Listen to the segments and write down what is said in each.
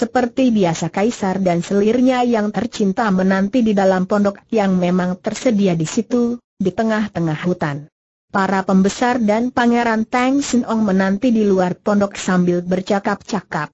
Seperti biasa kaisar dan selirnya yang tercinta menanti di dalam pondok yang memang tersedia di situ, di tengah-tengah hutan. Para pembesar dan pangeran Tang Sinong menanti di luar pondok sambil bercakap-cakap.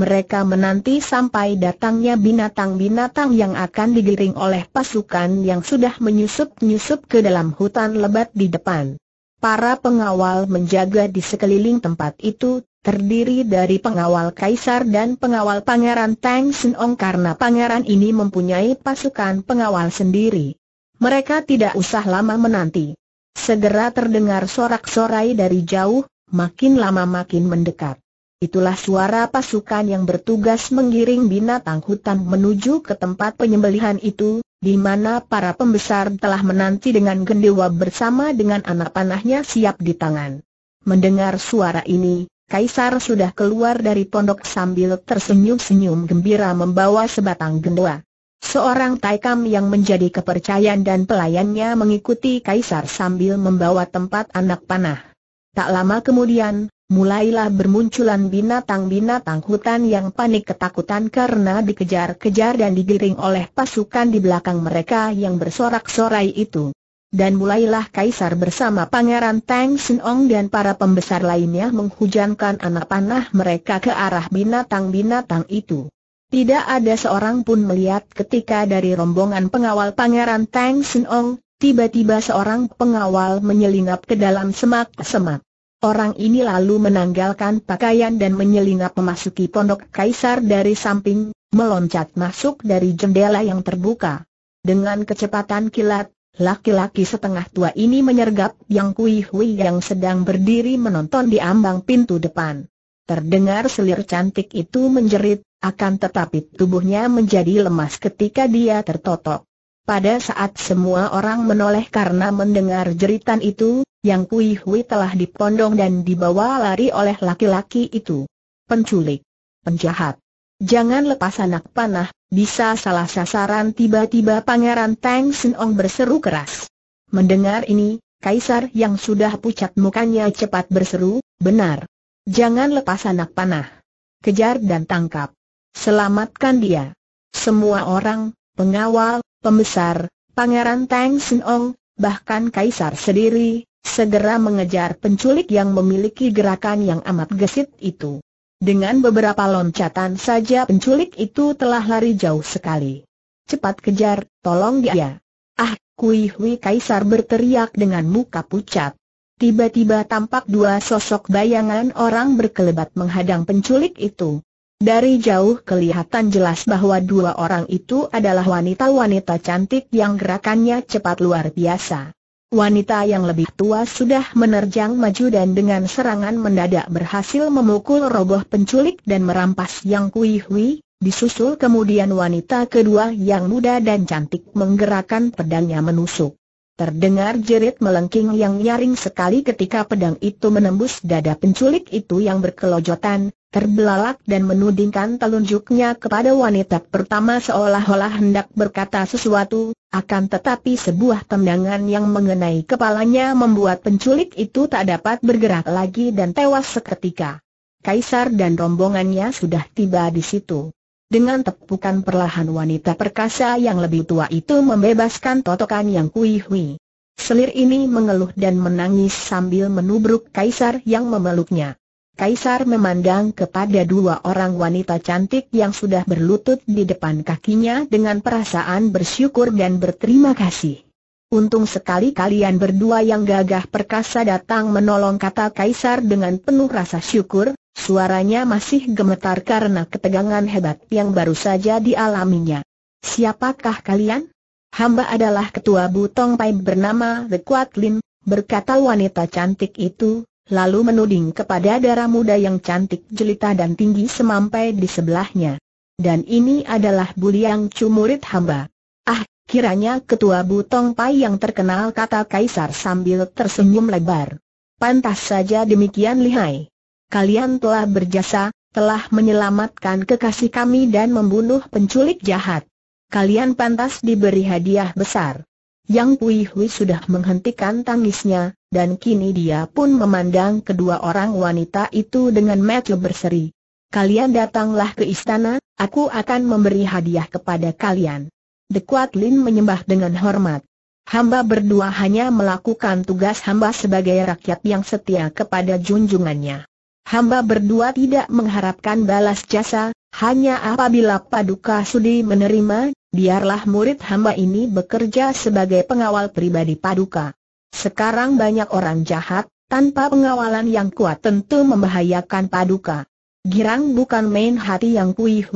Mereka menanti sampai datangnya binatang-binatang yang akan digiring oleh pasukan yang sudah menyusup-nyusup ke dalam hutan lebat di depan. Para pengawal menjaga di sekeliling tempat itu, terdiri dari pengawal kaisar dan pengawal pangeran Tang Senong karena pangeran ini mempunyai pasukan pengawal sendiri. Mereka tidak usah lama menanti. Segera terdengar sorak-sorai dari jauh, makin lama makin mendekat. Itulah suara pasukan yang bertugas menggiring binatang hutan menuju ke tempat penyembelihan itu, di mana para pembesar telah menanti dengan gendewa bersama dengan anak panahnya siap di tangan. Mendengar suara ini, Kaisar sudah keluar dari pondok sambil tersenyum-senyum gembira membawa sebatang gendua. Seorang taikam yang menjadi kepercayaan dan pelayannya mengikuti kaisar sambil membawa tempat anak panah. Tak lama kemudian, mulailah bermunculan binatang-binatang hutan yang panik ketakutan karena dikejar-kejar dan digiring oleh pasukan di belakang mereka yang bersorak-sorai itu dan mulailah Kaisar bersama Pangeran Tang Senong dan para pembesar lainnya menghujankan anak panah mereka ke arah binatang-binatang itu. Tidak ada seorang pun melihat ketika dari rombongan pengawal Pangeran Tang Senong, tiba-tiba seorang pengawal menyelinap ke dalam semak-semak. Orang ini lalu menanggalkan pakaian dan menyelinap memasuki pondok Kaisar dari samping, meloncat masuk dari jendela yang terbuka. Dengan kecepatan kilat, Laki-laki setengah tua ini menyergap Yang Kui Hui yang sedang berdiri menonton di ambang pintu depan. Terdengar selir cantik itu menjerit, akan tetapi tubuhnya menjadi lemas ketika dia tertotok. Pada saat semua orang menoleh karena mendengar jeritan itu, Yang Kui Hui telah dipondong dan dibawa lari oleh laki-laki itu. Penculik. Penjahat. Jangan lepas anak panah, bisa salah sasaran tiba-tiba Pangeran Tang Sin berseru keras. Mendengar ini, Kaisar yang sudah pucat mukanya cepat berseru, benar. Jangan lepas anak panah. Kejar dan tangkap. Selamatkan dia. Semua orang, pengawal, pembesar, Pangeran Tang Sin bahkan Kaisar sendiri, segera mengejar penculik yang memiliki gerakan yang amat gesit itu. Dengan beberapa loncatan saja penculik itu telah lari jauh sekali. Cepat kejar, tolong dia. Ah, Kui Hui Kaisar berteriak dengan muka pucat. Tiba-tiba tampak dua sosok bayangan orang berkelebat menghadang penculik itu. Dari jauh kelihatan jelas bahwa dua orang itu adalah wanita-wanita cantik yang gerakannya cepat luar biasa. Wanita yang lebih tua sudah menerjang maju dan dengan serangan mendadak berhasil memukul roboh penculik dan merampas Yang Kui Hui, disusul kemudian wanita kedua yang muda dan cantik menggerakkan pedangnya menusuk. Terdengar jerit melengking yang nyaring sekali ketika pedang itu menembus dada penculik itu yang berkelojotan, terbelalak dan menudingkan telunjuknya kepada wanita pertama seolah-olah hendak berkata sesuatu, akan tetapi sebuah tendangan yang mengenai kepalanya membuat penculik itu tak dapat bergerak lagi dan tewas seketika. Kaisar dan rombongannya sudah tiba di situ. Dengan tepukan perlahan wanita perkasa yang lebih tua itu membebaskan totokan yang kui hui. Selir ini mengeluh dan menangis sambil menubruk kaisar yang memeluknya. Kaisar memandang kepada dua orang wanita cantik yang sudah berlutut di depan kakinya dengan perasaan bersyukur dan berterima kasih. Untung sekali kalian berdua yang gagah perkasa datang menolong kata Kaisar dengan penuh rasa syukur, suaranya masih gemetar karena ketegangan hebat yang baru saja dialaminya. Siapakah kalian? Hamba adalah ketua Butong Pai bernama The Kuat Lin, berkata wanita cantik itu, lalu menuding kepada darah muda yang cantik jelita dan tinggi semampai di sebelahnya. Dan ini adalah Buliang Chu murid hamba. Ah, kiranya ketua Butong Pai yang terkenal kata Kaisar sambil tersenyum lebar. Pantas saja demikian lihai kalian telah berjasa, telah menyelamatkan kekasih kami dan membunuh penculik jahat. Kalian pantas diberi hadiah besar. Yang Pui Hui sudah menghentikan tangisnya, dan kini dia pun memandang kedua orang wanita itu dengan mata berseri. Kalian datanglah ke istana, aku akan memberi hadiah kepada kalian. The Kuat Lin menyembah dengan hormat. Hamba berdua hanya melakukan tugas hamba sebagai rakyat yang setia kepada junjungannya. Hamba berdua tidak mengharapkan balas jasa, hanya apabila Paduka Sudi menerima, biarlah murid hamba ini bekerja sebagai pengawal pribadi Paduka. Sekarang banyak orang jahat, tanpa pengawalan yang kuat tentu membahayakan Paduka. Girang bukan main hati yang kui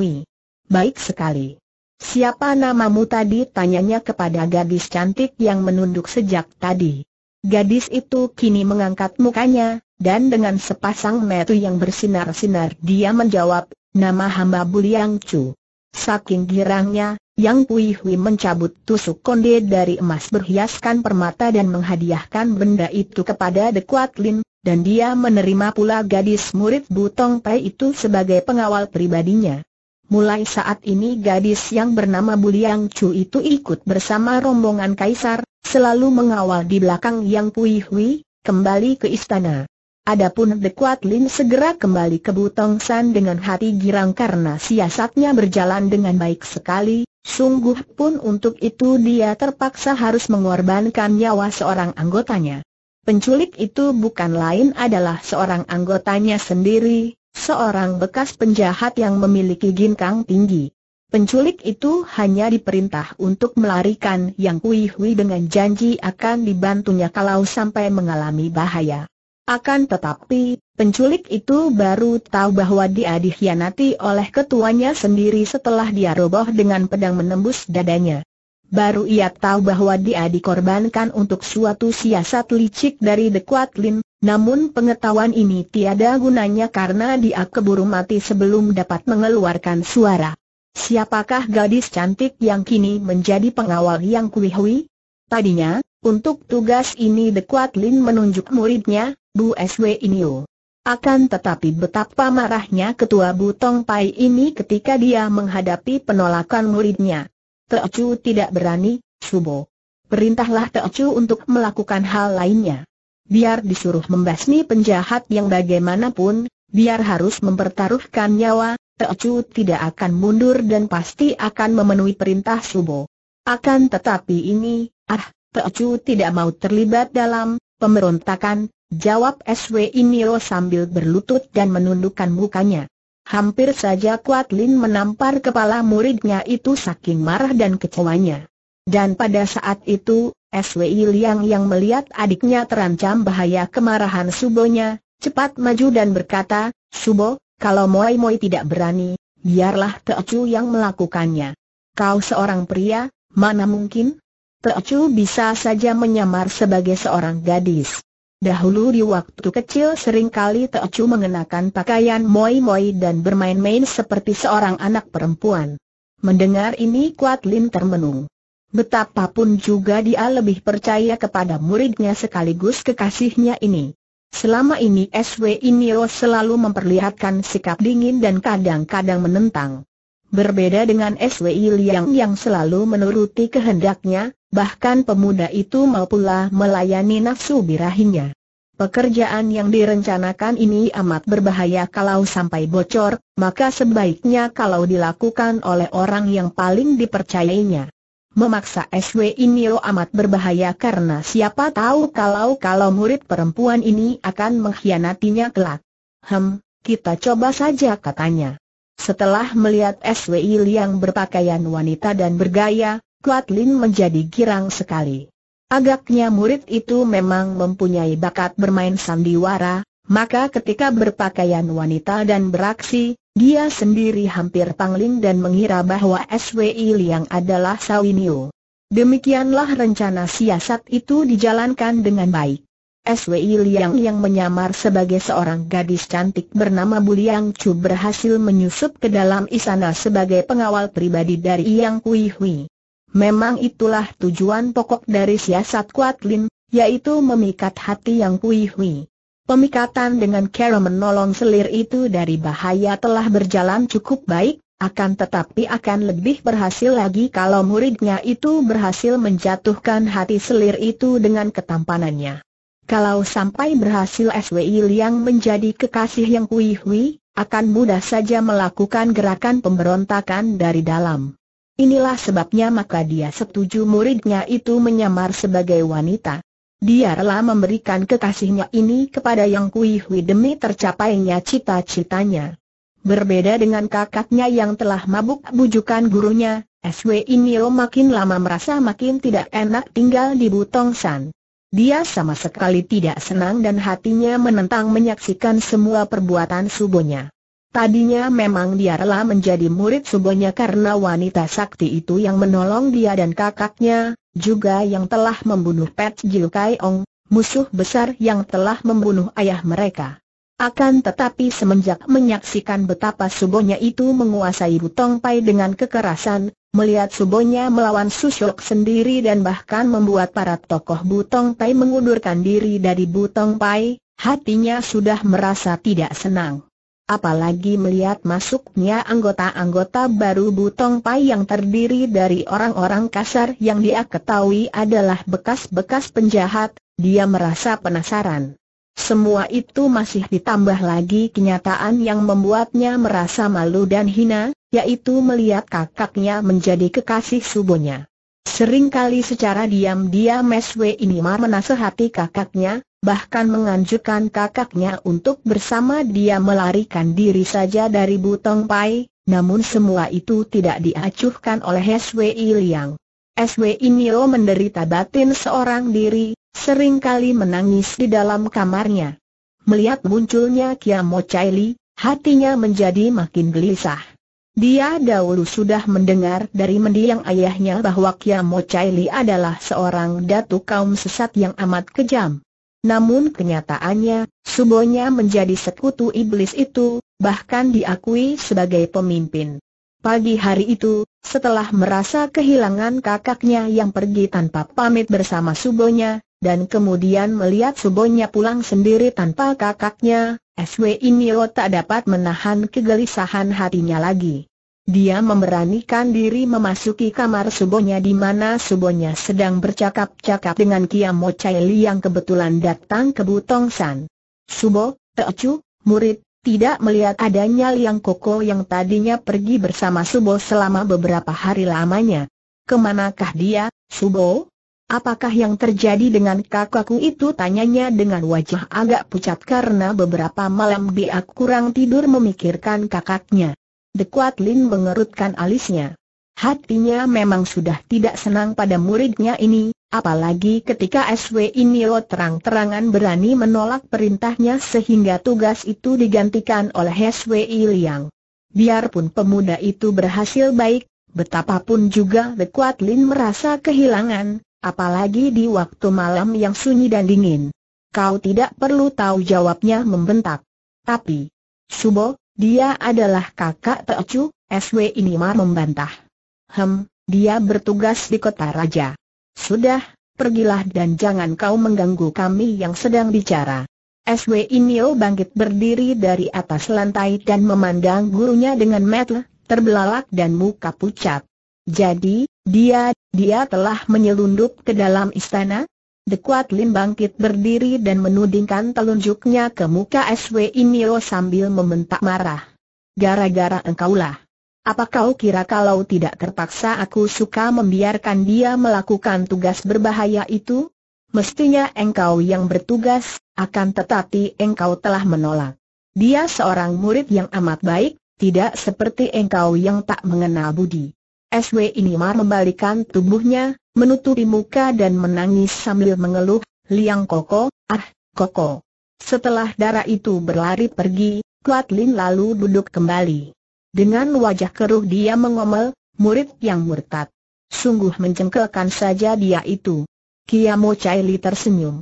Baik sekali. Siapa namamu tadi? Tanyanya kepada gadis cantik yang menunduk sejak tadi. Gadis itu kini mengangkat mukanya, dan dengan sepasang metu yang bersinar-sinar dia menjawab, nama hamba Buliang Chu. Saking girangnya, Yang Pui Hui mencabut tusuk konde dari emas berhiaskan permata dan menghadiahkan benda itu kepada The Kuat Lin, dan dia menerima pula gadis murid Butong Pai itu sebagai pengawal pribadinya. Mulai saat ini gadis yang bernama Buliang Chu itu ikut bersama rombongan kaisar, selalu mengawal di belakang Yang Pui Hui, kembali ke istana. Adapun Dekuat Kuat Lin segera kembali ke Butong San dengan hati girang karena siasatnya berjalan dengan baik sekali, sungguh pun untuk itu dia terpaksa harus mengorbankan nyawa seorang anggotanya. Penculik itu bukan lain adalah seorang anggotanya sendiri, Seorang bekas penjahat yang memiliki ginkang tinggi. Penculik itu hanya diperintah untuk melarikan Yang Hui Hui dengan janji akan dibantunya kalau sampai mengalami bahaya. Akan tetapi, penculik itu baru tahu bahwa dia dikhianati oleh ketuanya sendiri setelah dia roboh dengan pedang menembus dadanya. Baru ia tahu bahwa dia dikorbankan untuk suatu siasat licik dari The Quatlin, namun pengetahuan ini tiada gunanya karena dia keburu mati sebelum dapat mengeluarkan suara. Siapakah gadis cantik yang kini menjadi pengawal yang kuihui? Tadinya, untuk tugas ini The Kuat Lin menunjuk muridnya, Bu SW Inio. Akan tetapi betapa marahnya ketua Butong Pai ini ketika dia menghadapi penolakan muridnya. Teocu tidak berani, Subo. Perintahlah Teocu untuk melakukan hal lainnya biar disuruh membasmi penjahat yang bagaimanapun, biar harus mempertaruhkan nyawa, Teocu tidak akan mundur dan pasti akan memenuhi perintah Subo. Akan tetapi ini, ah, Teocu tidak mau terlibat dalam pemberontakan, jawab SW Iniro sambil berlutut dan menundukkan mukanya. Hampir saja Kuat Lin menampar kepala muridnya itu saking marah dan kecewanya. Dan pada saat itu, SWI Liang yang melihat adiknya terancam bahaya kemarahan Subonya, cepat maju dan berkata, Subo, kalau Moi Moi tidak berani, biarlah Teocu yang melakukannya. Kau seorang pria, mana mungkin? Teocu bisa saja menyamar sebagai seorang gadis. Dahulu di waktu kecil sering seringkali Teocu mengenakan pakaian Moi Moi dan bermain-main seperti seorang anak perempuan. Mendengar ini Kuat Lin termenung. Betapapun juga dia lebih percaya kepada muridnya sekaligus kekasihnya ini. Selama ini SW Inio selalu memperlihatkan sikap dingin dan kadang-kadang menentang. Berbeda dengan SW Liang yang selalu menuruti kehendaknya, bahkan pemuda itu mau pula melayani nafsu birahinya. Pekerjaan yang direncanakan ini amat berbahaya kalau sampai bocor, maka sebaiknya kalau dilakukan oleh orang yang paling dipercayainya memaksa SW ini lo amat berbahaya karena siapa tahu kalau-kalau murid perempuan ini akan mengkhianatinya kelak. Hem, kita coba saja katanya. Setelah melihat SW yang berpakaian wanita dan bergaya, Kuat Lin menjadi girang sekali. Agaknya murid itu memang mempunyai bakat bermain sandiwara, maka ketika berpakaian wanita dan beraksi, dia sendiri hampir pangling dan mengira bahwa SWI Liang adalah Sawinio. Demikianlah rencana siasat itu dijalankan dengan baik. SWI Liang yang menyamar sebagai seorang gadis cantik bernama Buliang Chu berhasil menyusup ke dalam istana sebagai pengawal pribadi dari Yang Kui Hui. Memang itulah tujuan pokok dari siasat Kuat Lin, yaitu memikat hati Yang Kui Hui. Pemikatan dengan Kero menolong selir itu dari bahaya telah berjalan cukup baik, akan tetapi akan lebih berhasil lagi kalau muridnya itu berhasil menjatuhkan hati selir itu dengan ketampanannya. Kalau sampai berhasil SWI Liang menjadi kekasih yang Hui akan mudah saja melakukan gerakan pemberontakan dari dalam. Inilah sebabnya maka dia setuju muridnya itu menyamar sebagai wanita. Dia rela memberikan kekasihnya ini kepada Yang Kui Hui demi tercapainya cita-citanya. Berbeda dengan kakaknya yang telah mabuk bujukan gurunya, SW Inio makin lama merasa makin tidak enak tinggal di Butong San. Dia sama sekali tidak senang dan hatinya menentang menyaksikan semua perbuatan subonya. Tadinya memang dia rela menjadi murid subonya karena wanita sakti itu yang menolong dia dan kakaknya, juga yang telah membunuh Pet Jiu Ong, musuh besar yang telah membunuh ayah mereka. Akan tetapi semenjak menyaksikan betapa Subonya itu menguasai Butong Pai dengan kekerasan, melihat Subonya melawan Susyok sendiri dan bahkan membuat para tokoh Butong Pai mengundurkan diri dari Butong Pai, hatinya sudah merasa tidak senang apalagi melihat masuknya anggota-anggota baru Butong Pai yang terdiri dari orang-orang kasar yang dia ketahui adalah bekas-bekas penjahat, dia merasa penasaran. Semua itu masih ditambah lagi kenyataan yang membuatnya merasa malu dan hina, yaitu melihat kakaknya menjadi kekasih subuhnya. Seringkali secara diam-diam Meswe Inimar menasehati kakaknya, bahkan menganjurkan kakaknya untuk bersama dia melarikan diri saja dari Butong Pai, namun semua itu tidak diacuhkan oleh SWI Liang. SWI Nio menderita batin seorang diri, seringkali menangis di dalam kamarnya. Melihat munculnya Kiamo Li, hatinya menjadi makin gelisah. Dia dahulu sudah mendengar dari mendiang ayahnya bahwa Kiamo Li adalah seorang datu kaum sesat yang amat kejam. Namun kenyataannya, Subonya menjadi sekutu iblis itu, bahkan diakui sebagai pemimpin. Pagi hari itu, setelah merasa kehilangan kakaknya yang pergi tanpa pamit bersama Subonya, dan kemudian melihat Subonya pulang sendiri tanpa kakaknya, SW Inio tak dapat menahan kegelisahan hatinya lagi. Dia memberanikan diri memasuki kamar subonya di mana subonya sedang bercakap-cakap dengan Kiamo Chai Li yang kebetulan datang ke Butong San. Subo, Teocu, murid, tidak melihat adanya Liang Koko yang tadinya pergi bersama Subo selama beberapa hari lamanya. Kemanakah dia, Subo? Apakah yang terjadi dengan kakakku itu tanyanya dengan wajah agak pucat karena beberapa malam dia kurang tidur memikirkan kakaknya. The Kuat Lin mengerutkan alisnya. Hatinya memang sudah tidak senang pada muridnya ini, apalagi ketika SW Inio terang-terangan berani menolak perintahnya sehingga tugas itu digantikan oleh SW Liang. Biarpun pemuda itu berhasil baik, betapapun juga The Kuat Lin merasa kehilangan, apalagi di waktu malam yang sunyi dan dingin. Kau tidak perlu tahu jawabnya membentak. Tapi, Subo, dia adalah kakak Teocu, SW Inimar membantah. Hem, dia bertugas di kota raja. Sudah, pergilah dan jangan kau mengganggu kami yang sedang bicara. SW Inio bangkit berdiri dari atas lantai dan memandang gurunya dengan metel, terbelalak dan muka pucat. Jadi, dia, dia telah menyelundup ke dalam istana, Dekuat Kuat Lim bangkit berdiri dan menudingkan telunjuknya ke muka SW Inio sambil membentak marah. Gara-gara engkau lah. Apa kau kira kalau tidak terpaksa aku suka membiarkan dia melakukan tugas berbahaya itu? Mestinya engkau yang bertugas, akan tetapi engkau telah menolak. Dia seorang murid yang amat baik, tidak seperti engkau yang tak mengenal budi. SW Inimar membalikan tubuhnya, menutupi muka dan menangis sambil mengeluh, Liang Koko, ah, Koko. Setelah darah itu berlari pergi, Kuat Lin lalu duduk kembali. Dengan wajah keruh dia mengomel, murid yang murtad. Sungguh mencengkelkan saja dia itu. Kia Mo Kiamo Li tersenyum.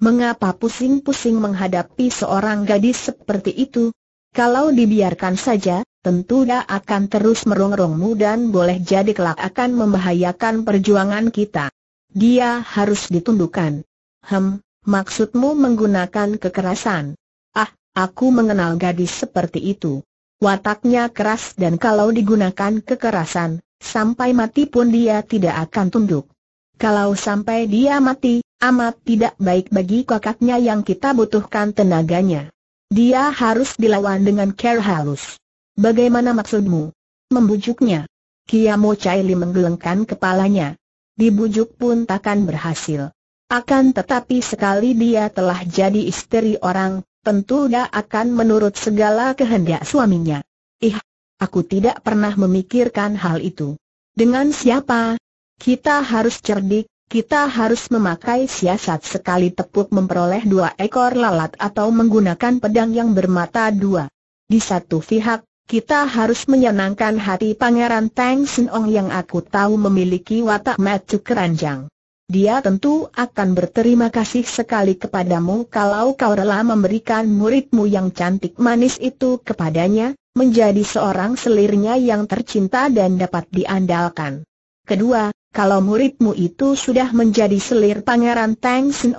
Mengapa pusing-pusing menghadapi seorang gadis seperti itu? Kalau dibiarkan saja, tentu dia akan terus merongrongmu dan boleh jadi kelak akan membahayakan perjuangan kita. Dia harus ditundukkan. Hem, maksudmu menggunakan kekerasan? Ah, aku mengenal gadis seperti itu. Wataknya keras dan kalau digunakan kekerasan, sampai mati pun dia tidak akan tunduk. Kalau sampai dia mati, amat tidak baik bagi kakaknya yang kita butuhkan tenaganya. Dia harus dilawan dengan care halus. Bagaimana maksudmu? Membujuknya. Kia Kiamo Li menggelengkan kepalanya. Dibujuk pun takkan berhasil. Akan tetapi sekali dia telah jadi istri orang, tentu dia akan menurut segala kehendak suaminya. Ih, aku tidak pernah memikirkan hal itu. Dengan siapa? Kita harus cerdik, kita harus memakai siasat sekali tepuk memperoleh dua ekor lalat atau menggunakan pedang yang bermata dua. Di satu pihak, kita harus menyenangkan hati Pangeran Tang Sin yang aku tahu memiliki watak macu keranjang. Dia tentu akan berterima kasih sekali kepadamu kalau kau rela memberikan muridmu yang cantik manis itu kepadanya, menjadi seorang selirnya yang tercinta dan dapat diandalkan. Kedua, kalau muridmu itu sudah menjadi selir Pangeran Tang Sin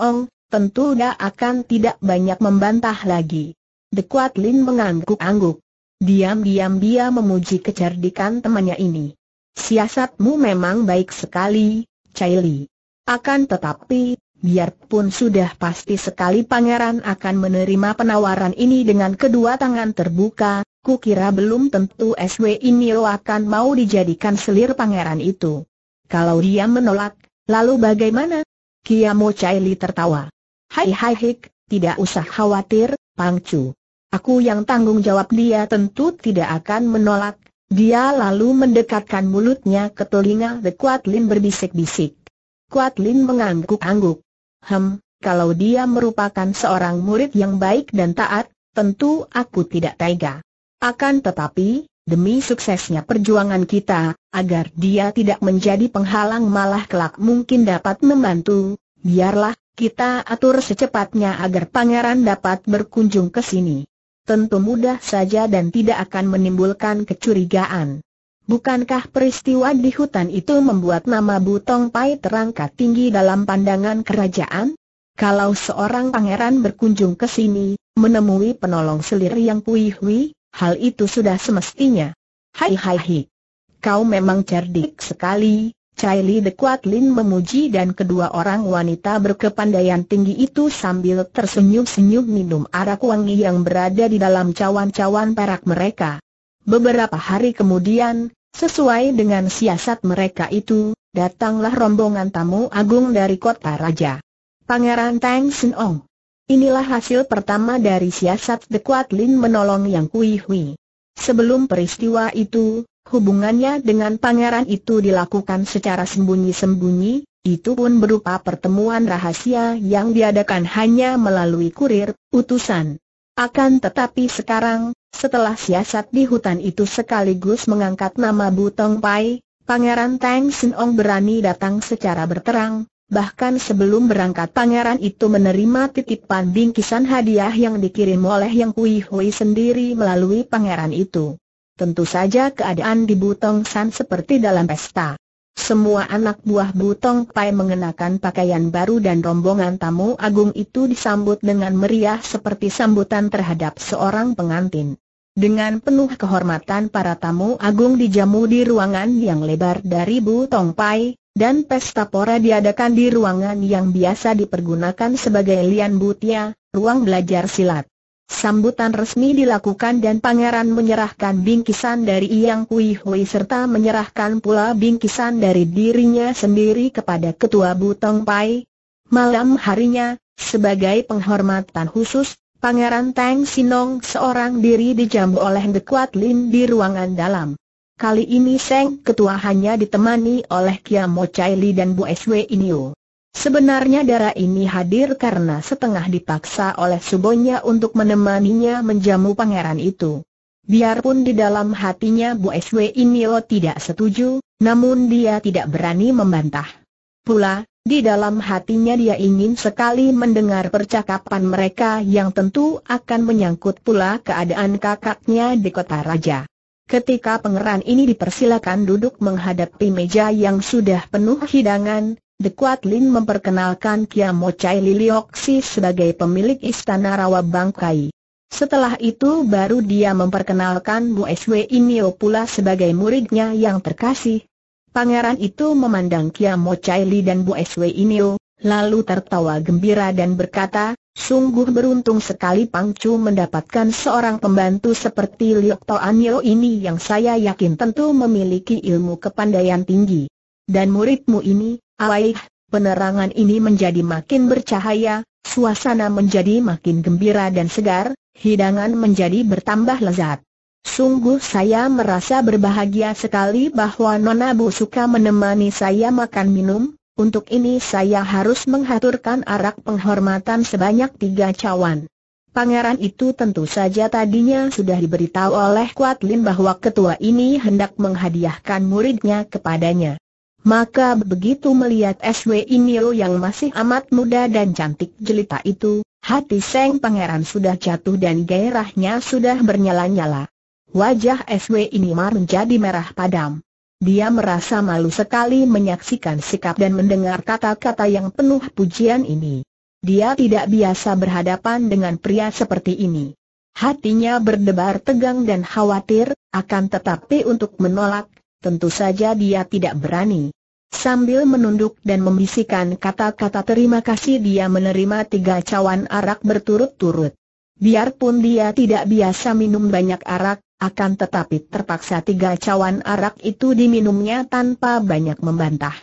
tentu dia akan tidak banyak membantah lagi. Dekuat Lin mengangguk-angguk. Diam-diam dia memuji kecerdikan temannya ini. Siasatmu memang baik sekali, Caili. Akan tetapi, biarpun sudah pasti sekali pangeran akan menerima penawaran ini dengan kedua tangan terbuka, ku kira belum tentu SW ini lo akan mau dijadikan selir pangeran itu. Kalau dia menolak, lalu bagaimana? Kiamo Caili tertawa. Hai hai hik, tidak usah khawatir, Pangcu. Aku yang tanggung jawab dia tentu tidak akan menolak. Dia lalu mendekatkan mulutnya ke telinga The Kuat Lin berbisik-bisik. Kuat Lin mengangguk-angguk. Hem, kalau dia merupakan seorang murid yang baik dan taat, tentu aku tidak tega. Akan tetapi, demi suksesnya perjuangan kita, agar dia tidak menjadi penghalang malah kelak mungkin dapat membantu, biarlah kita atur secepatnya agar pangeran dapat berkunjung ke sini tentu mudah saja dan tidak akan menimbulkan kecurigaan. Bukankah peristiwa di hutan itu membuat nama Butong Pai terangkat tinggi dalam pandangan kerajaan? Kalau seorang pangeran berkunjung ke sini, menemui penolong selir yang Pui hal itu sudah semestinya. Hai hai hai. Kau memang cerdik sekali, Chai Li de Kuat Lin memuji dan kedua orang wanita berkepandaian tinggi itu sambil tersenyum-senyum minum arak wangi yang berada di dalam cawan-cawan perak mereka. Beberapa hari kemudian, sesuai dengan siasat mereka itu, datanglah rombongan tamu agung dari kota raja. Pangeran Tang Sen Ong. Inilah hasil pertama dari siasat De Kuat Lin menolong Yang Kui Hui. Sebelum peristiwa itu, Hubungannya dengan pangeran itu dilakukan secara sembunyi-sembunyi, itu pun berupa pertemuan rahasia yang diadakan hanya melalui kurir, utusan. Akan tetapi sekarang, setelah siasat di hutan itu sekaligus mengangkat nama Butong Pai, Pangeran Tang Sin berani datang secara berterang, bahkan sebelum berangkat pangeran itu menerima titipan bingkisan hadiah yang dikirim oleh Yang Kui Hui sendiri melalui pangeran itu. Tentu saja keadaan di Butong San seperti dalam pesta. Semua anak buah Butong Pai mengenakan pakaian baru dan rombongan tamu agung itu disambut dengan meriah seperti sambutan terhadap seorang pengantin. Dengan penuh kehormatan para tamu agung dijamu di ruangan yang lebar dari Butong Pai, dan pesta pora diadakan di ruangan yang biasa dipergunakan sebagai lian butia, ruang belajar silat. Sambutan resmi dilakukan dan pangeran menyerahkan bingkisan dari Iyang Kui Hui serta menyerahkan pula bingkisan dari dirinya sendiri kepada Ketua Butong Pai. Malam harinya, sebagai penghormatan khusus, Pangeran Tang Sinong seorang diri dijamu oleh The Kuat Lin di ruangan dalam. Kali ini Seng Ketua hanya ditemani oleh Kia Mo Chai Li dan Bu Swe Inyo. Sebenarnya darah ini hadir karena setengah dipaksa oleh subonya untuk menemaninya menjamu pangeran itu. Biarpun di dalam hatinya Bu SW lo tidak setuju, namun dia tidak berani membantah. Pula, di dalam hatinya dia ingin sekali mendengar percakapan mereka yang tentu akan menyangkut pula keadaan kakaknya di kota raja. Ketika pangeran ini dipersilakan duduk menghadapi meja yang sudah penuh hidangan, The Kuat Lin memperkenalkan Kiamo Chai Lilioksi sebagai pemilik Istana Rawa Bangkai. Setelah itu baru dia memperkenalkan Bu Sw Inio pula sebagai muridnya yang terkasih. Pangeran itu memandang Kiamo Chai Li dan Bu Sw Inio, lalu tertawa gembira dan berkata, Sungguh beruntung sekali Pang Chu mendapatkan seorang pembantu seperti Liok Anio ini yang saya yakin tentu memiliki ilmu kepandaian tinggi. Dan muridmu ini, Alaih, penerangan ini menjadi makin bercahaya, suasana menjadi makin gembira dan segar, hidangan menjadi bertambah lezat. Sungguh saya merasa berbahagia sekali bahwa Nona Bu suka menemani saya makan minum, untuk ini saya harus menghaturkan arak penghormatan sebanyak tiga cawan. Pangeran itu tentu saja tadinya sudah diberitahu oleh Kuat Lin bahwa ketua ini hendak menghadiahkan muridnya kepadanya. Maka begitu melihat SW Inyo yang masih amat muda dan cantik jelita itu, hati Seng Pangeran sudah jatuh dan gairahnya sudah bernyala-nyala. Wajah SW Inimar menjadi merah padam. Dia merasa malu sekali menyaksikan sikap dan mendengar kata-kata yang penuh pujian ini. Dia tidak biasa berhadapan dengan pria seperti ini. Hatinya berdebar tegang dan khawatir, akan tetapi untuk menolak, tentu saja dia tidak berani. Sambil menunduk dan membisikkan kata-kata terima kasih dia menerima tiga cawan arak berturut-turut. Biarpun dia tidak biasa minum banyak arak, akan tetapi terpaksa tiga cawan arak itu diminumnya tanpa banyak membantah.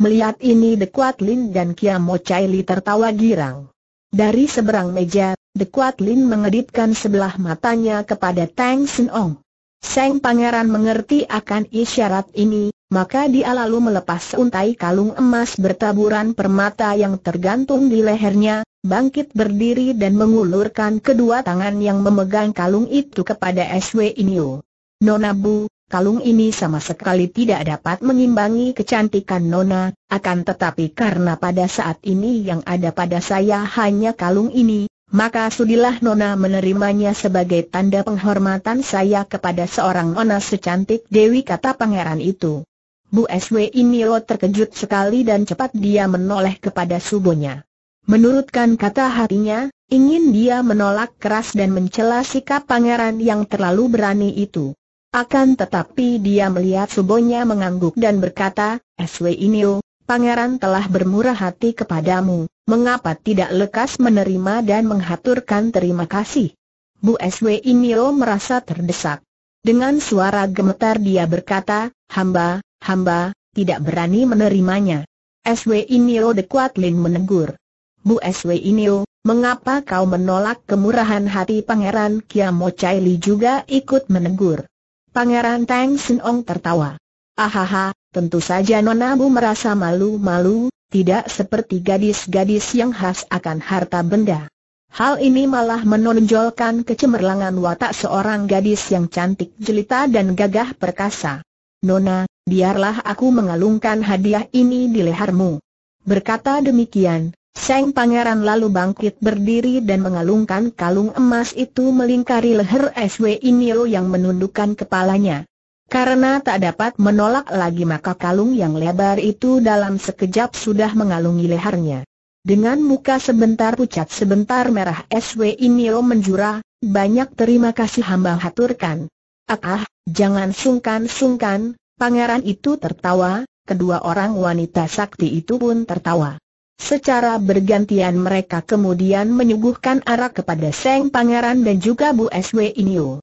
Melihat ini The Kuat Lin dan Kiamo Li tertawa girang. Dari seberang meja, The Kuat Lin mengedipkan sebelah matanya kepada Tang Sin Ong. Seng Pangeran mengerti akan isyarat ini, maka dia lalu melepas untai kalung emas bertaburan permata yang tergantung di lehernya, bangkit berdiri dan mengulurkan kedua tangan yang memegang kalung itu kepada SW Inyo. Nona Bu, kalung ini sama sekali tidak dapat mengimbangi kecantikan Nona, akan tetapi karena pada saat ini yang ada pada saya hanya kalung ini, maka sudilah Nona menerimanya sebagai tanda penghormatan saya kepada seorang Nona secantik Dewi kata pangeran itu. Bu SW Inilo terkejut sekali dan cepat dia menoleh kepada subonya. Menurutkan kata hatinya, ingin dia menolak keras dan mencela sikap pangeran yang terlalu berani itu. Akan tetapi dia melihat subonya mengangguk dan berkata, SW Inilo. Pangeran telah bermurah hati kepadamu, mengapa tidak lekas menerima dan menghaturkan terima kasih? Bu SW Inio merasa terdesak. Dengan suara gemetar dia berkata, hamba, hamba, tidak berani menerimanya. SW Inio de Lin menegur. Bu SW Inio, mengapa kau menolak kemurahan hati Pangeran Kiamo Chai Li juga ikut menegur? Pangeran Tang Sin tertawa. Ahaha, tentu saja Nona Bu merasa malu-malu, tidak seperti gadis-gadis yang khas akan harta benda. Hal ini malah menonjolkan kecemerlangan watak seorang gadis yang cantik jelita dan gagah perkasa. Nona, biarlah aku mengalungkan hadiah ini di lehermu. Berkata demikian, Seng Pangeran lalu bangkit berdiri dan mengalungkan kalung emas itu melingkari leher SW Inio yang menundukkan kepalanya. Karena tak dapat menolak lagi maka kalung yang lebar itu dalam sekejap sudah mengalungi lehernya. Dengan muka sebentar pucat sebentar merah SW Inyo menjura, banyak terima kasih hamba haturkan. Ah, ah, jangan sungkan-sungkan, pangeran itu tertawa, kedua orang wanita sakti itu pun tertawa. Secara bergantian mereka kemudian menyuguhkan arah kepada Seng Pangeran dan juga Bu SW Inyo.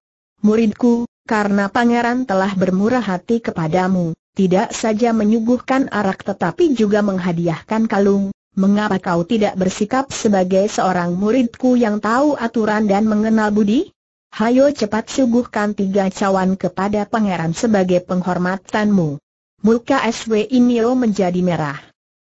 Muridku, karena pangeran telah bermurah hati kepadamu, tidak saja menyuguhkan arak tetapi juga menghadiahkan kalung, mengapa kau tidak bersikap sebagai seorang muridku yang tahu aturan dan mengenal budi? Hayo cepat suguhkan tiga cawan kepada pangeran sebagai penghormatanmu. Muka SW Inio menjadi merah.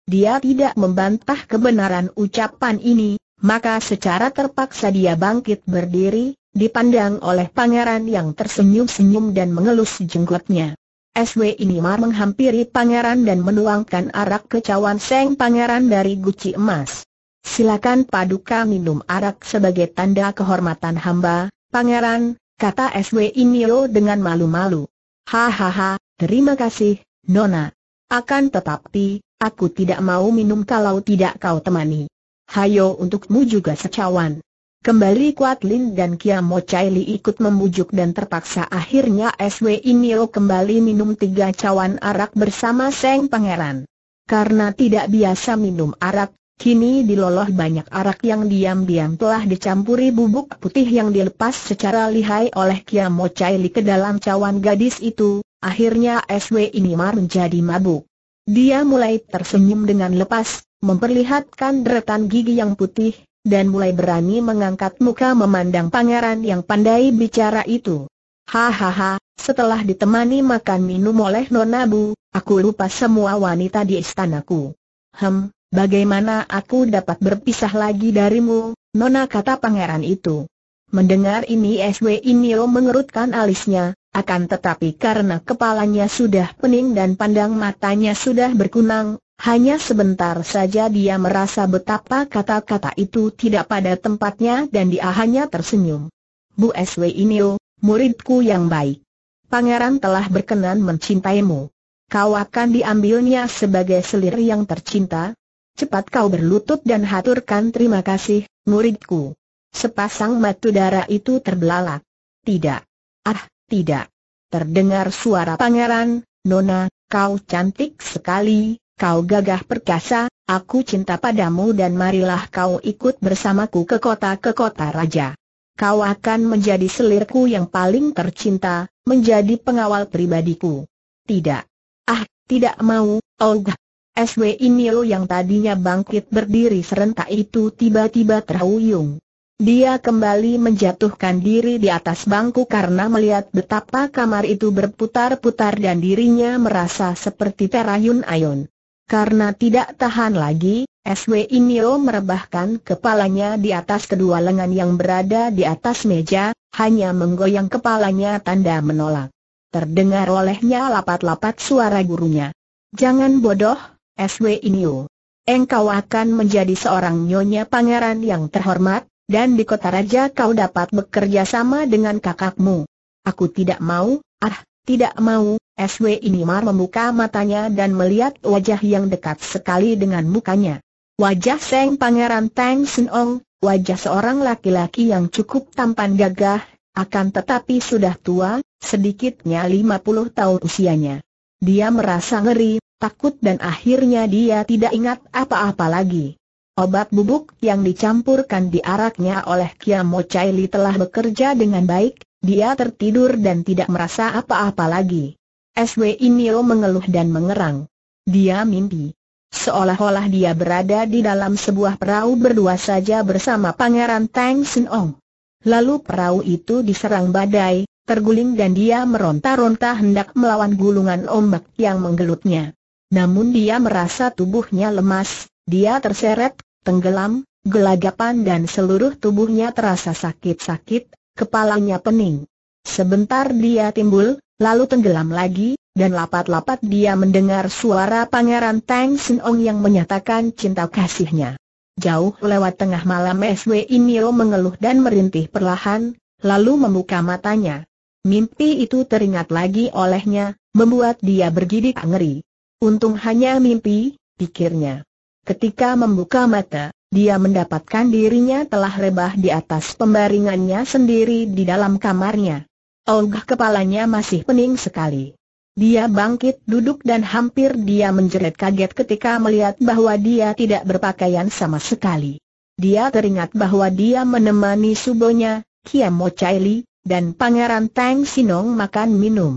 Dia tidak membantah kebenaran ucapan ini, maka secara terpaksa dia bangkit berdiri, Dipandang oleh pangeran yang tersenyum-senyum dan mengelus jenggotnya. SW ini mar menghampiri pangeran dan menuangkan arak ke cawan seng pangeran dari guci emas. Silakan paduka minum arak sebagai tanda kehormatan hamba, pangeran, kata SW Inio dengan malu-malu. Hahaha, terima kasih, Nona. Akan tetapi, aku tidak mau minum kalau tidak kau temani. Hayo untukmu juga secawan. Kembali Kuat Lin dan Kiamo Chai Li ikut membujuk dan terpaksa akhirnya SW Inio kembali minum tiga cawan arak bersama Seng Pangeran. Karena tidak biasa minum arak, kini diloloh banyak arak yang diam-diam telah dicampuri bubuk putih yang dilepas secara lihai oleh Kiamo Chai Li ke dalam cawan gadis itu, akhirnya SW Inimar menjadi mabuk. Dia mulai tersenyum dengan lepas, memperlihatkan deretan gigi yang putih, dan mulai berani mengangkat muka memandang pangeran yang pandai bicara itu. Hahaha, setelah ditemani makan minum oleh Nona Bu, aku lupa semua wanita di istanaku. Hem, bagaimana aku dapat berpisah lagi darimu, Nona kata pangeran itu. Mendengar ini SW Inio mengerutkan alisnya, akan tetapi karena kepalanya sudah pening dan pandang matanya sudah berkunang, hanya sebentar saja dia merasa betapa kata-kata itu tidak pada tempatnya dan dia hanya tersenyum. Bu SW Inio, oh, muridku yang baik. Pangeran telah berkenan mencintaimu. Kau akan diambilnya sebagai selir yang tercinta. Cepat kau berlutut dan haturkan terima kasih, muridku. Sepasang mata darah itu terbelalak. Tidak. Ah, tidak. Terdengar suara pangeran, Nona, kau cantik sekali, kau gagah perkasa, aku cinta padamu dan marilah kau ikut bersamaku ke kota-ke kota raja. Kau akan menjadi selirku yang paling tercinta, menjadi pengawal pribadiku. Tidak. Ah, tidak mau, Olga. Oh SW Inio yang tadinya bangkit berdiri serentak itu tiba-tiba terhuyung. Dia kembali menjatuhkan diri di atas bangku karena melihat betapa kamar itu berputar-putar dan dirinya merasa seperti terayun-ayun. Karena tidak tahan lagi, SW Inyo merebahkan kepalanya di atas kedua lengan yang berada di atas meja, hanya menggoyang kepalanya tanda menolak. Terdengar olehnya lapat-lapat suara gurunya. Jangan bodoh, SW Inyo. Engkau akan menjadi seorang nyonya pangeran yang terhormat, dan di kota raja kau dapat bekerja sama dengan kakakmu. Aku tidak mau, ah, tidak mau, SW ini Inimar membuka matanya dan melihat wajah yang dekat sekali dengan mukanya. Wajah Seng Pangeran Tang Sun Ong, wajah seorang laki-laki yang cukup tampan gagah, akan tetapi sudah tua, sedikitnya 50 tahun usianya. Dia merasa ngeri, takut dan akhirnya dia tidak ingat apa-apa lagi. Obat bubuk yang dicampurkan di araknya oleh Kiamo Chaili telah bekerja dengan baik, dia tertidur dan tidak merasa apa-apa lagi. SW Inio mengeluh dan mengerang. Dia mimpi. Seolah-olah dia berada di dalam sebuah perahu berdua saja bersama Pangeran Tang Sin Ong. Lalu perahu itu diserang badai, terguling dan dia meronta-ronta hendak melawan gulungan ombak yang menggelutnya. Namun dia merasa tubuhnya lemas, dia terseret, tenggelam, gelagapan dan seluruh tubuhnya terasa sakit-sakit, Kepalanya pening. Sebentar dia timbul, lalu tenggelam lagi, dan lapat-lapat dia mendengar suara Pangeran Tang Sin Ong yang menyatakan cinta kasihnya. Jauh lewat tengah malam SW Inio mengeluh dan merintih perlahan, lalu membuka matanya. Mimpi itu teringat lagi olehnya, membuat dia bergidik ngeri. Untung hanya mimpi, pikirnya. Ketika membuka mata, dia mendapatkan dirinya telah rebah di atas pembaringannya sendiri di dalam kamarnya. Olga kepalanya masih pening sekali. Dia bangkit duduk dan hampir dia menjerit kaget ketika melihat bahwa dia tidak berpakaian sama sekali. Dia teringat bahwa dia menemani subonya, Kiam Mo Chai Li, dan Pangeran Tang Sinong makan minum.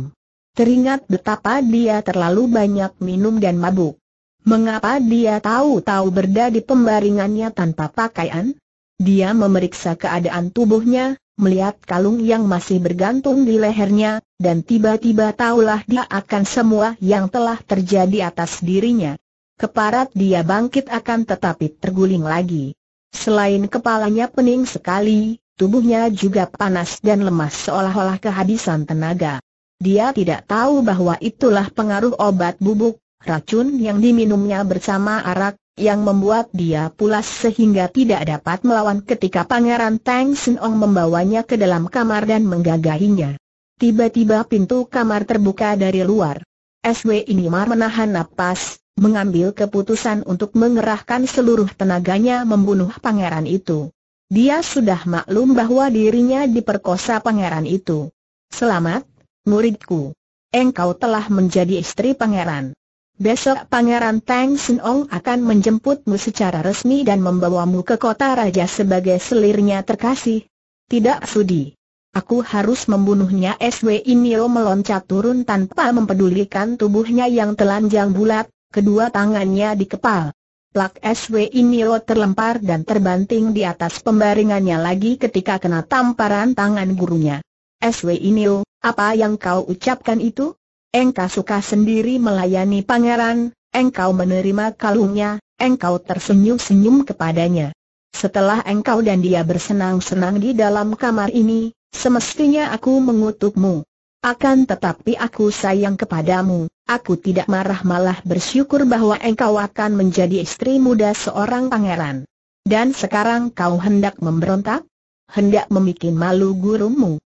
Teringat betapa dia terlalu banyak minum dan mabuk. Mengapa dia tahu-tahu berada di pembaringannya tanpa pakaian? Dia memeriksa keadaan tubuhnya, melihat kalung yang masih bergantung di lehernya, dan tiba-tiba tahulah dia akan semua yang telah terjadi atas dirinya. Keparat dia bangkit akan tetapi terguling lagi. Selain kepalanya pening sekali, tubuhnya juga panas dan lemas seolah-olah kehabisan tenaga. Dia tidak tahu bahwa itulah pengaruh obat bubuk, racun yang diminumnya bersama arak, yang membuat dia pulas sehingga tidak dapat melawan ketika Pangeran Tang Sin Ong membawanya ke dalam kamar dan menggagahinya. Tiba-tiba pintu kamar terbuka dari luar. SW Inimar menahan napas, mengambil keputusan untuk mengerahkan seluruh tenaganya membunuh pangeran itu. Dia sudah maklum bahwa dirinya diperkosa pangeran itu. Selamat, muridku. Engkau telah menjadi istri pangeran. Besok Pangeran Tang Sin Ong akan menjemputmu secara resmi dan membawamu ke kota raja sebagai selirnya terkasih. Tidak sudi. Aku harus membunuhnya SW Inio meloncat turun tanpa mempedulikan tubuhnya yang telanjang bulat, kedua tangannya dikepal. Plak SW Inio terlempar dan terbanting di atas pembaringannya lagi ketika kena tamparan tangan gurunya. SW Inio, apa yang kau ucapkan itu? engkau suka sendiri melayani pangeran, engkau menerima kalungnya, engkau tersenyum-senyum kepadanya. Setelah engkau dan dia bersenang-senang di dalam kamar ini, semestinya aku mengutukmu. Akan tetapi aku sayang kepadamu, aku tidak marah malah bersyukur bahwa engkau akan menjadi istri muda seorang pangeran. Dan sekarang kau hendak memberontak? Hendak membuat malu gurumu?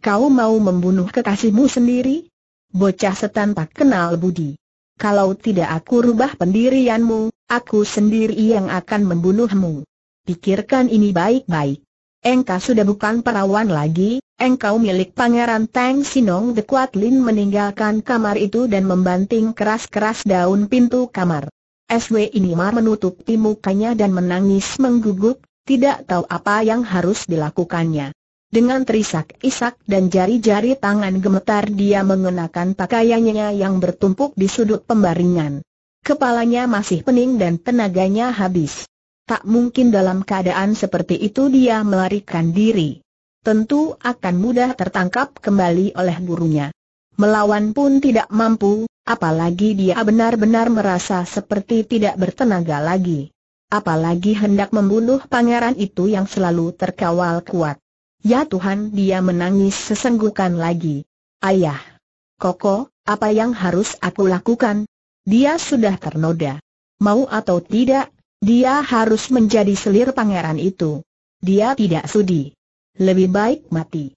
Kau mau membunuh kekasihmu sendiri? bocah setan tak kenal budi. Kalau tidak aku rubah pendirianmu, aku sendiri yang akan membunuhmu. Pikirkan ini baik-baik. Engkau sudah bukan perawan lagi, engkau milik Pangeran Tang Sinong The Kuat Lin meninggalkan kamar itu dan membanting keras-keras daun pintu kamar. SW ini mar menutup mukanya dan menangis mengguguk, tidak tahu apa yang harus dilakukannya. Dengan terisak-isak dan jari-jari tangan gemetar dia mengenakan pakaiannya yang bertumpuk di sudut pembaringan. Kepalanya masih pening dan tenaganya habis. Tak mungkin dalam keadaan seperti itu dia melarikan diri. Tentu akan mudah tertangkap kembali oleh gurunya. Melawan pun tidak mampu, apalagi dia benar-benar merasa seperti tidak bertenaga lagi. Apalagi hendak membunuh pangeran itu yang selalu terkawal kuat. Ya Tuhan dia menangis sesenggukan lagi. Ayah. Koko, apa yang harus aku lakukan? Dia sudah ternoda. Mau atau tidak, dia harus menjadi selir pangeran itu. Dia tidak sudi. Lebih baik mati.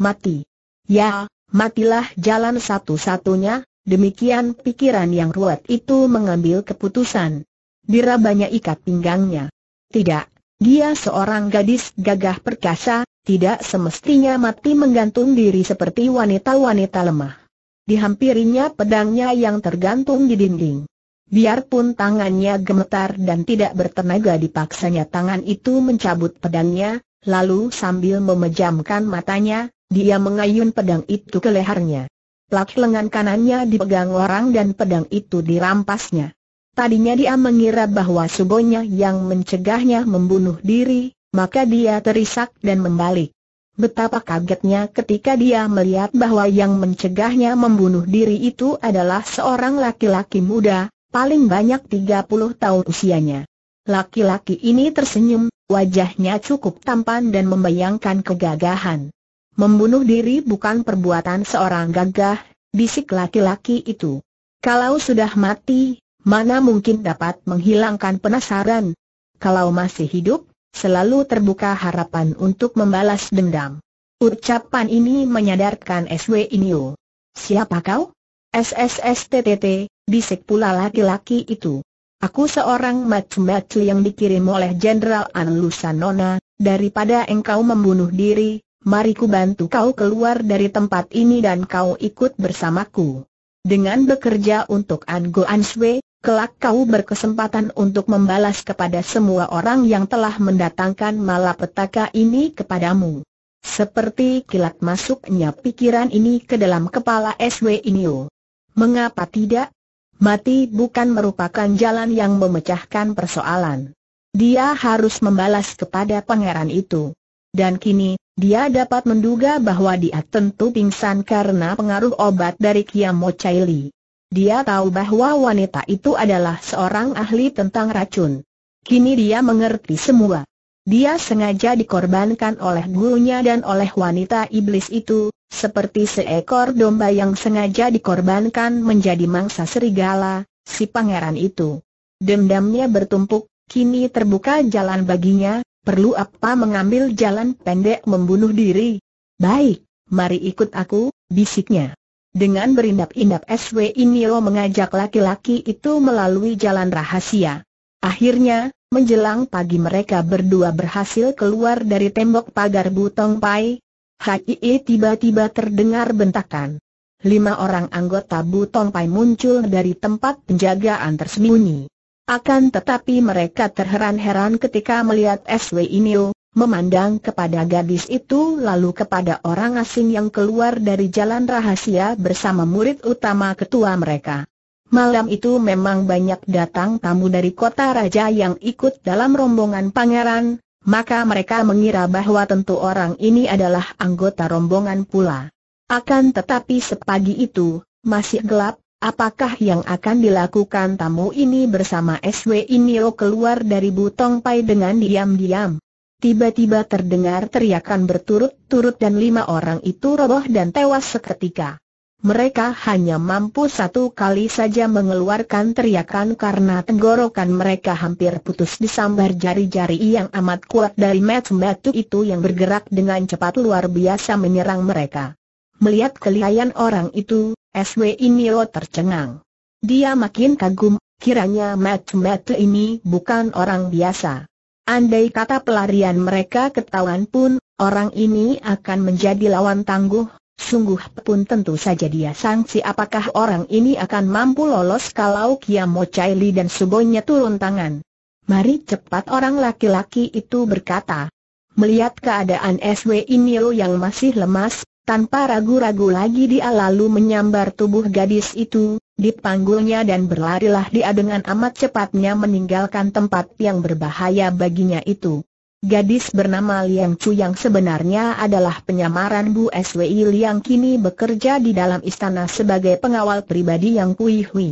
Mati. Ya, matilah jalan satu-satunya, demikian pikiran yang ruwet itu mengambil keputusan. Dirabanya ikat pinggangnya. Tidak, dia seorang gadis gagah perkasa, tidak semestinya mati menggantung diri seperti wanita-wanita lemah. Di hampirinya pedangnya yang tergantung di dinding. Biarpun tangannya gemetar dan tidak bertenaga dipaksanya tangan itu mencabut pedangnya, lalu sambil memejamkan matanya, dia mengayun pedang itu ke lehernya. Plak lengan kanannya dipegang orang dan pedang itu dirampasnya. Tadinya dia mengira bahwa subonya yang mencegahnya membunuh diri, maka dia terisak dan membalik. Betapa kagetnya ketika dia melihat bahwa yang mencegahnya membunuh diri itu adalah seorang laki-laki muda, paling banyak 30 tahun usianya. Laki-laki ini tersenyum, wajahnya cukup tampan dan membayangkan kegagahan. Membunuh diri bukan perbuatan seorang gagah, bisik laki-laki itu. Kalau sudah mati, mana mungkin dapat menghilangkan penasaran. Kalau masih hidup, selalu terbuka harapan untuk membalas dendam. Ucapan ini menyadarkan SW Inyo. Siapa kau? SSSTTT, bisik pula laki-laki itu. Aku seorang macu-macu yang dikirim oleh Jenderal anlusanona daripada engkau membunuh diri, mari ku bantu kau keluar dari tempat ini dan kau ikut bersamaku. Dengan bekerja untuk ango answe kelak kau berkesempatan untuk membalas kepada semua orang yang telah mendatangkan malapetaka ini kepadamu. Seperti kilat masuknya pikiran ini ke dalam kepala SW Inio. Mengapa tidak? Mati bukan merupakan jalan yang memecahkan persoalan. Dia harus membalas kepada pangeran itu. Dan kini, dia dapat menduga bahwa dia tentu pingsan karena pengaruh obat dari Kiamo Chaili. Dia tahu bahwa wanita itu adalah seorang ahli tentang racun. Kini dia mengerti semua. Dia sengaja dikorbankan oleh gurunya dan oleh wanita iblis itu, seperti seekor domba yang sengaja dikorbankan menjadi mangsa serigala, si pangeran itu. Dendamnya bertumpuk, kini terbuka jalan baginya, perlu apa mengambil jalan pendek membunuh diri? Baik, mari ikut aku, bisiknya. Dengan berindap-indap SW Inio mengajak laki-laki itu melalui jalan rahasia. Akhirnya, menjelang pagi mereka berdua berhasil keluar dari tembok pagar Butong Pai. Hie tiba-tiba terdengar bentakan. Lima orang anggota Butong Pai muncul dari tempat penjagaan tersembunyi. Akan tetapi mereka terheran-heran ketika melihat SW Inio, memandang kepada gadis itu lalu kepada orang asing yang keluar dari jalan rahasia bersama murid utama ketua mereka. Malam itu memang banyak datang tamu dari kota raja yang ikut dalam rombongan pangeran, maka mereka mengira bahwa tentu orang ini adalah anggota rombongan pula. Akan tetapi sepagi itu, masih gelap, apakah yang akan dilakukan tamu ini bersama SW Inio keluar dari Butong Pai dengan diam-diam? Tiba-tiba terdengar teriakan berturut-turut dan lima orang itu roboh dan tewas seketika. Mereka hanya mampu satu kali saja mengeluarkan teriakan karena tenggorokan mereka hampir putus disambar jari-jari yang amat kuat dari metu batu itu yang bergerak dengan cepat luar biasa menyerang mereka. Melihat kelihayan orang itu, SW Inio tercengang. Dia makin kagum, kiranya metu-metu ini bukan orang biasa. Andai kata pelarian mereka ketahuan pun, orang ini akan menjadi lawan tangguh, sungguh pun tentu saja dia sangsi apakah orang ini akan mampu lolos kalau Kiamo Chaili dan Subonya turun tangan. Mari cepat orang laki-laki itu berkata. Melihat keadaan SW Inyo yang masih lemas, tanpa ragu-ragu lagi dia lalu menyambar tubuh gadis itu, dipanggulnya dan berlarilah dia dengan amat cepatnya meninggalkan tempat yang berbahaya baginya itu. Gadis bernama Liang Chu yang sebenarnya adalah penyamaran Bu SWI Liang kini bekerja di dalam istana sebagai pengawal pribadi Yang Kui Hui.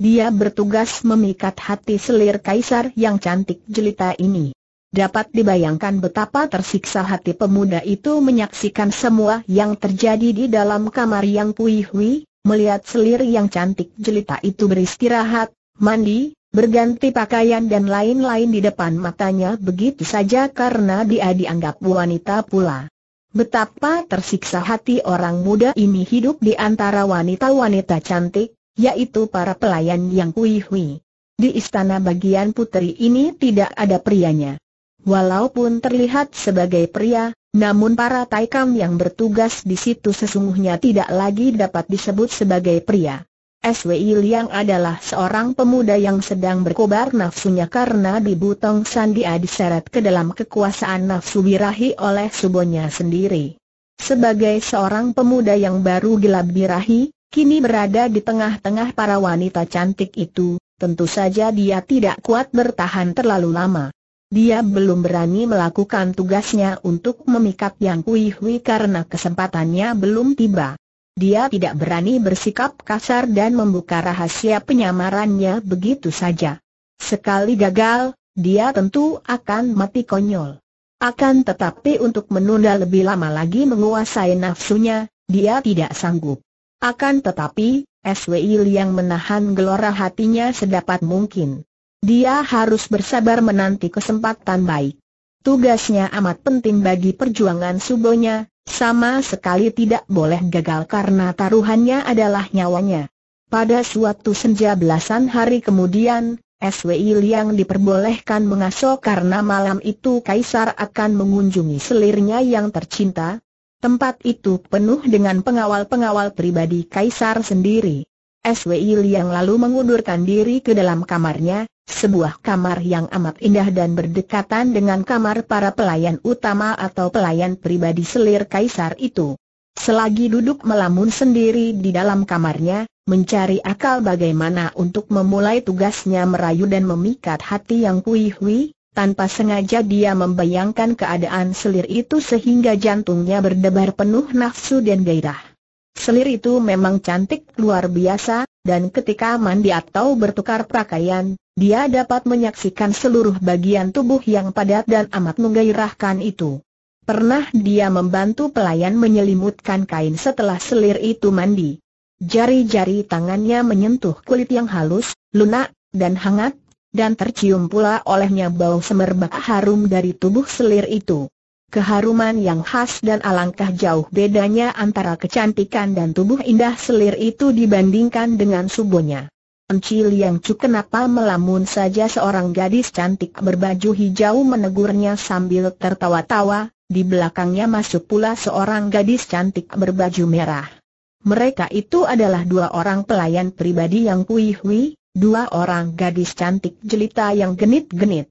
Dia bertugas memikat hati selir kaisar yang cantik jelita ini. Dapat dibayangkan betapa tersiksa hati pemuda itu menyaksikan semua yang terjadi di dalam kamar Yang Kui Hui, Melihat selir yang cantik jelita itu beristirahat, mandi, berganti pakaian dan lain-lain di depan matanya begitu saja karena dia dianggap wanita pula. Betapa tersiksa hati orang muda ini hidup di antara wanita-wanita cantik, yaitu para pelayan yang hui-hui. Di istana bagian putri ini tidak ada prianya. Walaupun terlihat sebagai pria, namun para taikam yang bertugas di situ sesungguhnya tidak lagi dapat disebut sebagai pria. SWI Liang adalah seorang pemuda yang sedang berkobar nafsunya karena dibutong sandia diseret ke dalam kekuasaan nafsu birahi oleh subonya sendiri. Sebagai seorang pemuda yang baru gelap birahi, kini berada di tengah-tengah para wanita cantik itu, tentu saja dia tidak kuat bertahan terlalu lama. Dia belum berani melakukan tugasnya untuk memikat Yang Kui Hui karena kesempatannya belum tiba. Dia tidak berani bersikap kasar dan membuka rahasia penyamarannya begitu saja. Sekali gagal, dia tentu akan mati konyol. Akan tetapi untuk menunda lebih lama lagi menguasai nafsunya, dia tidak sanggup. Akan tetapi, SWI yang menahan gelora hatinya sedapat mungkin. Dia harus bersabar menanti kesempatan baik. Tugasnya amat penting bagi perjuangan subonya, sama sekali tidak boleh gagal karena taruhannya adalah nyawanya. Pada suatu senja belasan hari kemudian, SWI Liang diperbolehkan mengasuh karena malam itu Kaisar akan mengunjungi selirnya yang tercinta. Tempat itu penuh dengan pengawal-pengawal pribadi Kaisar sendiri. SWI yang lalu mengundurkan diri ke dalam kamarnya, sebuah kamar yang amat indah dan berdekatan dengan kamar para pelayan utama atau pelayan pribadi selir kaisar itu. Selagi duduk melamun sendiri di dalam kamarnya, mencari akal bagaimana untuk memulai tugasnya merayu dan memikat hati yang kuihwi, tanpa sengaja dia membayangkan keadaan selir itu sehingga jantungnya berdebar penuh nafsu dan gairah. Selir itu memang cantik luar biasa, dan ketika mandi atau bertukar pakaian, dia dapat menyaksikan seluruh bagian tubuh yang padat dan amat menggairahkan itu. Pernah dia membantu pelayan menyelimutkan kain setelah selir itu mandi. Jari-jari tangannya menyentuh kulit yang halus, lunak, dan hangat, dan tercium pula olehnya bau semerbak harum dari tubuh selir itu keharuman yang khas dan alangkah jauh bedanya antara kecantikan dan tubuh indah selir itu dibandingkan dengan subuhnya. Encil yang cu kenapa melamun saja seorang gadis cantik berbaju hijau menegurnya sambil tertawa-tawa, di belakangnya masuk pula seorang gadis cantik berbaju merah. Mereka itu adalah dua orang pelayan pribadi yang kuih Hui, dua orang gadis cantik jelita yang genit-genit.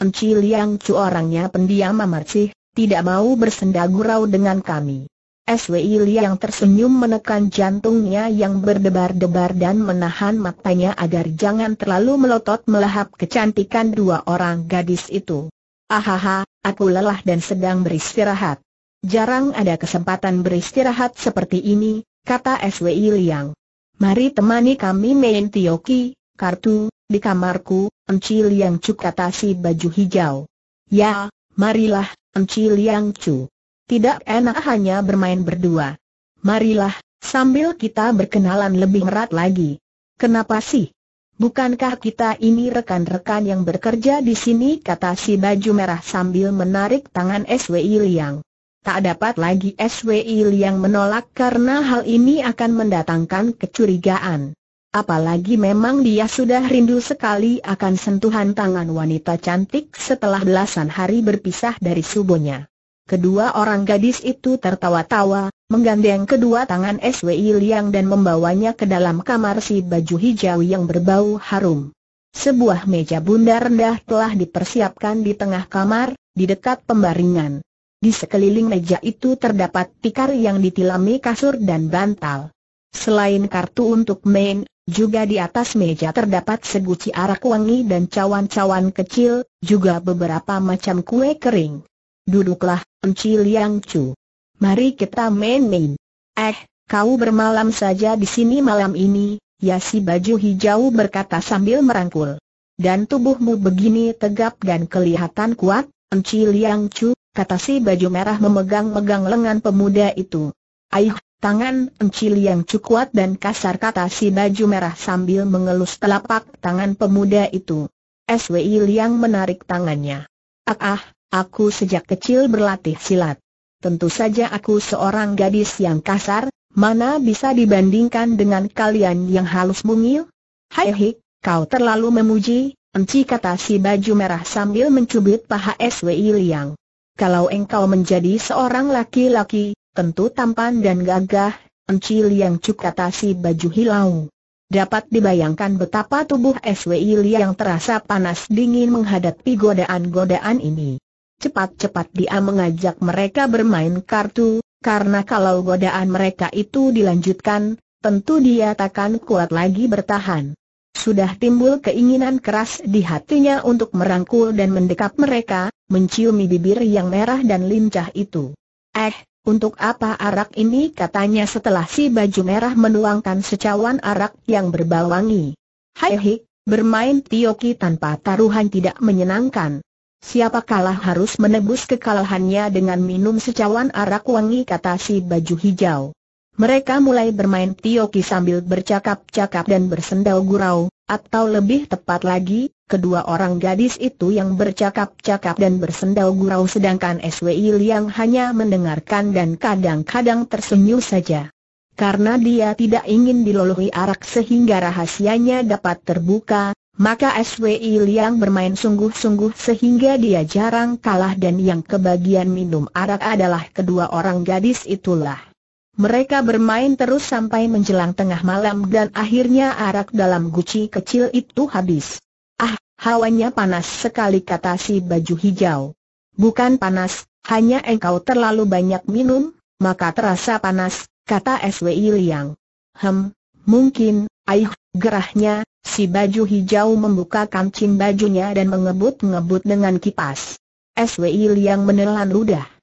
Enci Liang Chu orangnya pendiam amarcih, tidak mau bersenda gurau dengan kami. SWI Liang tersenyum menekan jantungnya yang berdebar-debar dan menahan matanya agar jangan terlalu melotot melahap kecantikan dua orang gadis itu. Ahaha, aku lelah dan sedang beristirahat. Jarang ada kesempatan beristirahat seperti ini, kata SWI Liang. Mari temani kami main tioki, kartu, di kamarku, Enci yang Cu kata si baju hijau. Ya, marilah, Enci yang Cu. Tidak enak hanya bermain berdua. Marilah, sambil kita berkenalan lebih erat lagi. Kenapa sih? Bukankah kita ini rekan-rekan yang bekerja di sini kata si baju merah sambil menarik tangan SWI Liang. Tak dapat lagi SWI Liang menolak karena hal ini akan mendatangkan kecurigaan. Apalagi memang dia sudah rindu sekali akan sentuhan tangan wanita cantik setelah belasan hari berpisah dari subuhnya. Kedua orang gadis itu tertawa-tawa, menggandeng kedua tangan SWI Liang dan membawanya ke dalam kamar si baju hijau yang berbau harum. Sebuah meja bundar rendah telah dipersiapkan di tengah kamar, di dekat pembaringan. Di sekeliling meja itu terdapat tikar yang ditilami kasur dan bantal. Selain kartu untuk main, juga di atas meja terdapat seguci arak wangi dan cawan-cawan kecil, juga beberapa macam kue kering. Duduklah, Enci Liang Chu. Mari kita main-main. Eh, kau bermalam saja di sini malam ini, ya si baju hijau berkata sambil merangkul. Dan tubuhmu begini tegap dan kelihatan kuat, Enci Liang Chu, kata si baju merah memegang-megang lengan pemuda itu. Aih, Tangan encil yang cukuat dan kasar kata si baju merah sambil mengelus telapak tangan pemuda itu. SWI Liang menarik tangannya. Ah ah, aku sejak kecil berlatih silat. Tentu saja aku seorang gadis yang kasar, mana bisa dibandingkan dengan kalian yang halus mungil? Hai hik, kau terlalu memuji, Enci kata si baju merah sambil mencubit paha SWI Liang. Kalau engkau menjadi seorang laki-laki, tentu tampan dan gagah, Encil yang cukup baju hilau. Dapat dibayangkan betapa tubuh SWI yang terasa panas dingin menghadapi godaan-godaan ini. Cepat-cepat dia mengajak mereka bermain kartu, karena kalau godaan mereka itu dilanjutkan, tentu dia takkan kuat lagi bertahan. Sudah timbul keinginan keras di hatinya untuk merangkul dan mendekap mereka, menciumi bibir yang merah dan lincah itu. Eh, untuk apa arak ini katanya setelah si baju merah menuangkan secawan arak yang berbawangi. Hai hik, bermain tioki tanpa taruhan tidak menyenangkan. Siapa kalah harus menebus kekalahannya dengan minum secawan arak wangi kata si baju hijau. Mereka mulai bermain tioki sambil bercakap-cakap dan bersendau gurau, atau lebih tepat lagi, kedua orang gadis itu yang bercakap-cakap dan bersendau gurau sedangkan SWI Liang hanya mendengarkan dan kadang-kadang tersenyum saja. Karena dia tidak ingin dilolohi arak sehingga rahasianya dapat terbuka, maka SWI Liang bermain sungguh-sungguh sehingga dia jarang kalah dan yang kebagian minum arak adalah kedua orang gadis itulah. Mereka bermain terus sampai menjelang tengah malam dan akhirnya arak dalam guci kecil itu habis. Ah, hawanya panas sekali kata si baju hijau. Bukan panas, hanya engkau terlalu banyak minum, maka terasa panas, kata SWI Liang. Hem, mungkin, Ayuh, gerahnya, si baju hijau membuka kancing bajunya dan mengebut-ngebut dengan kipas. SWI Liang menelan ludah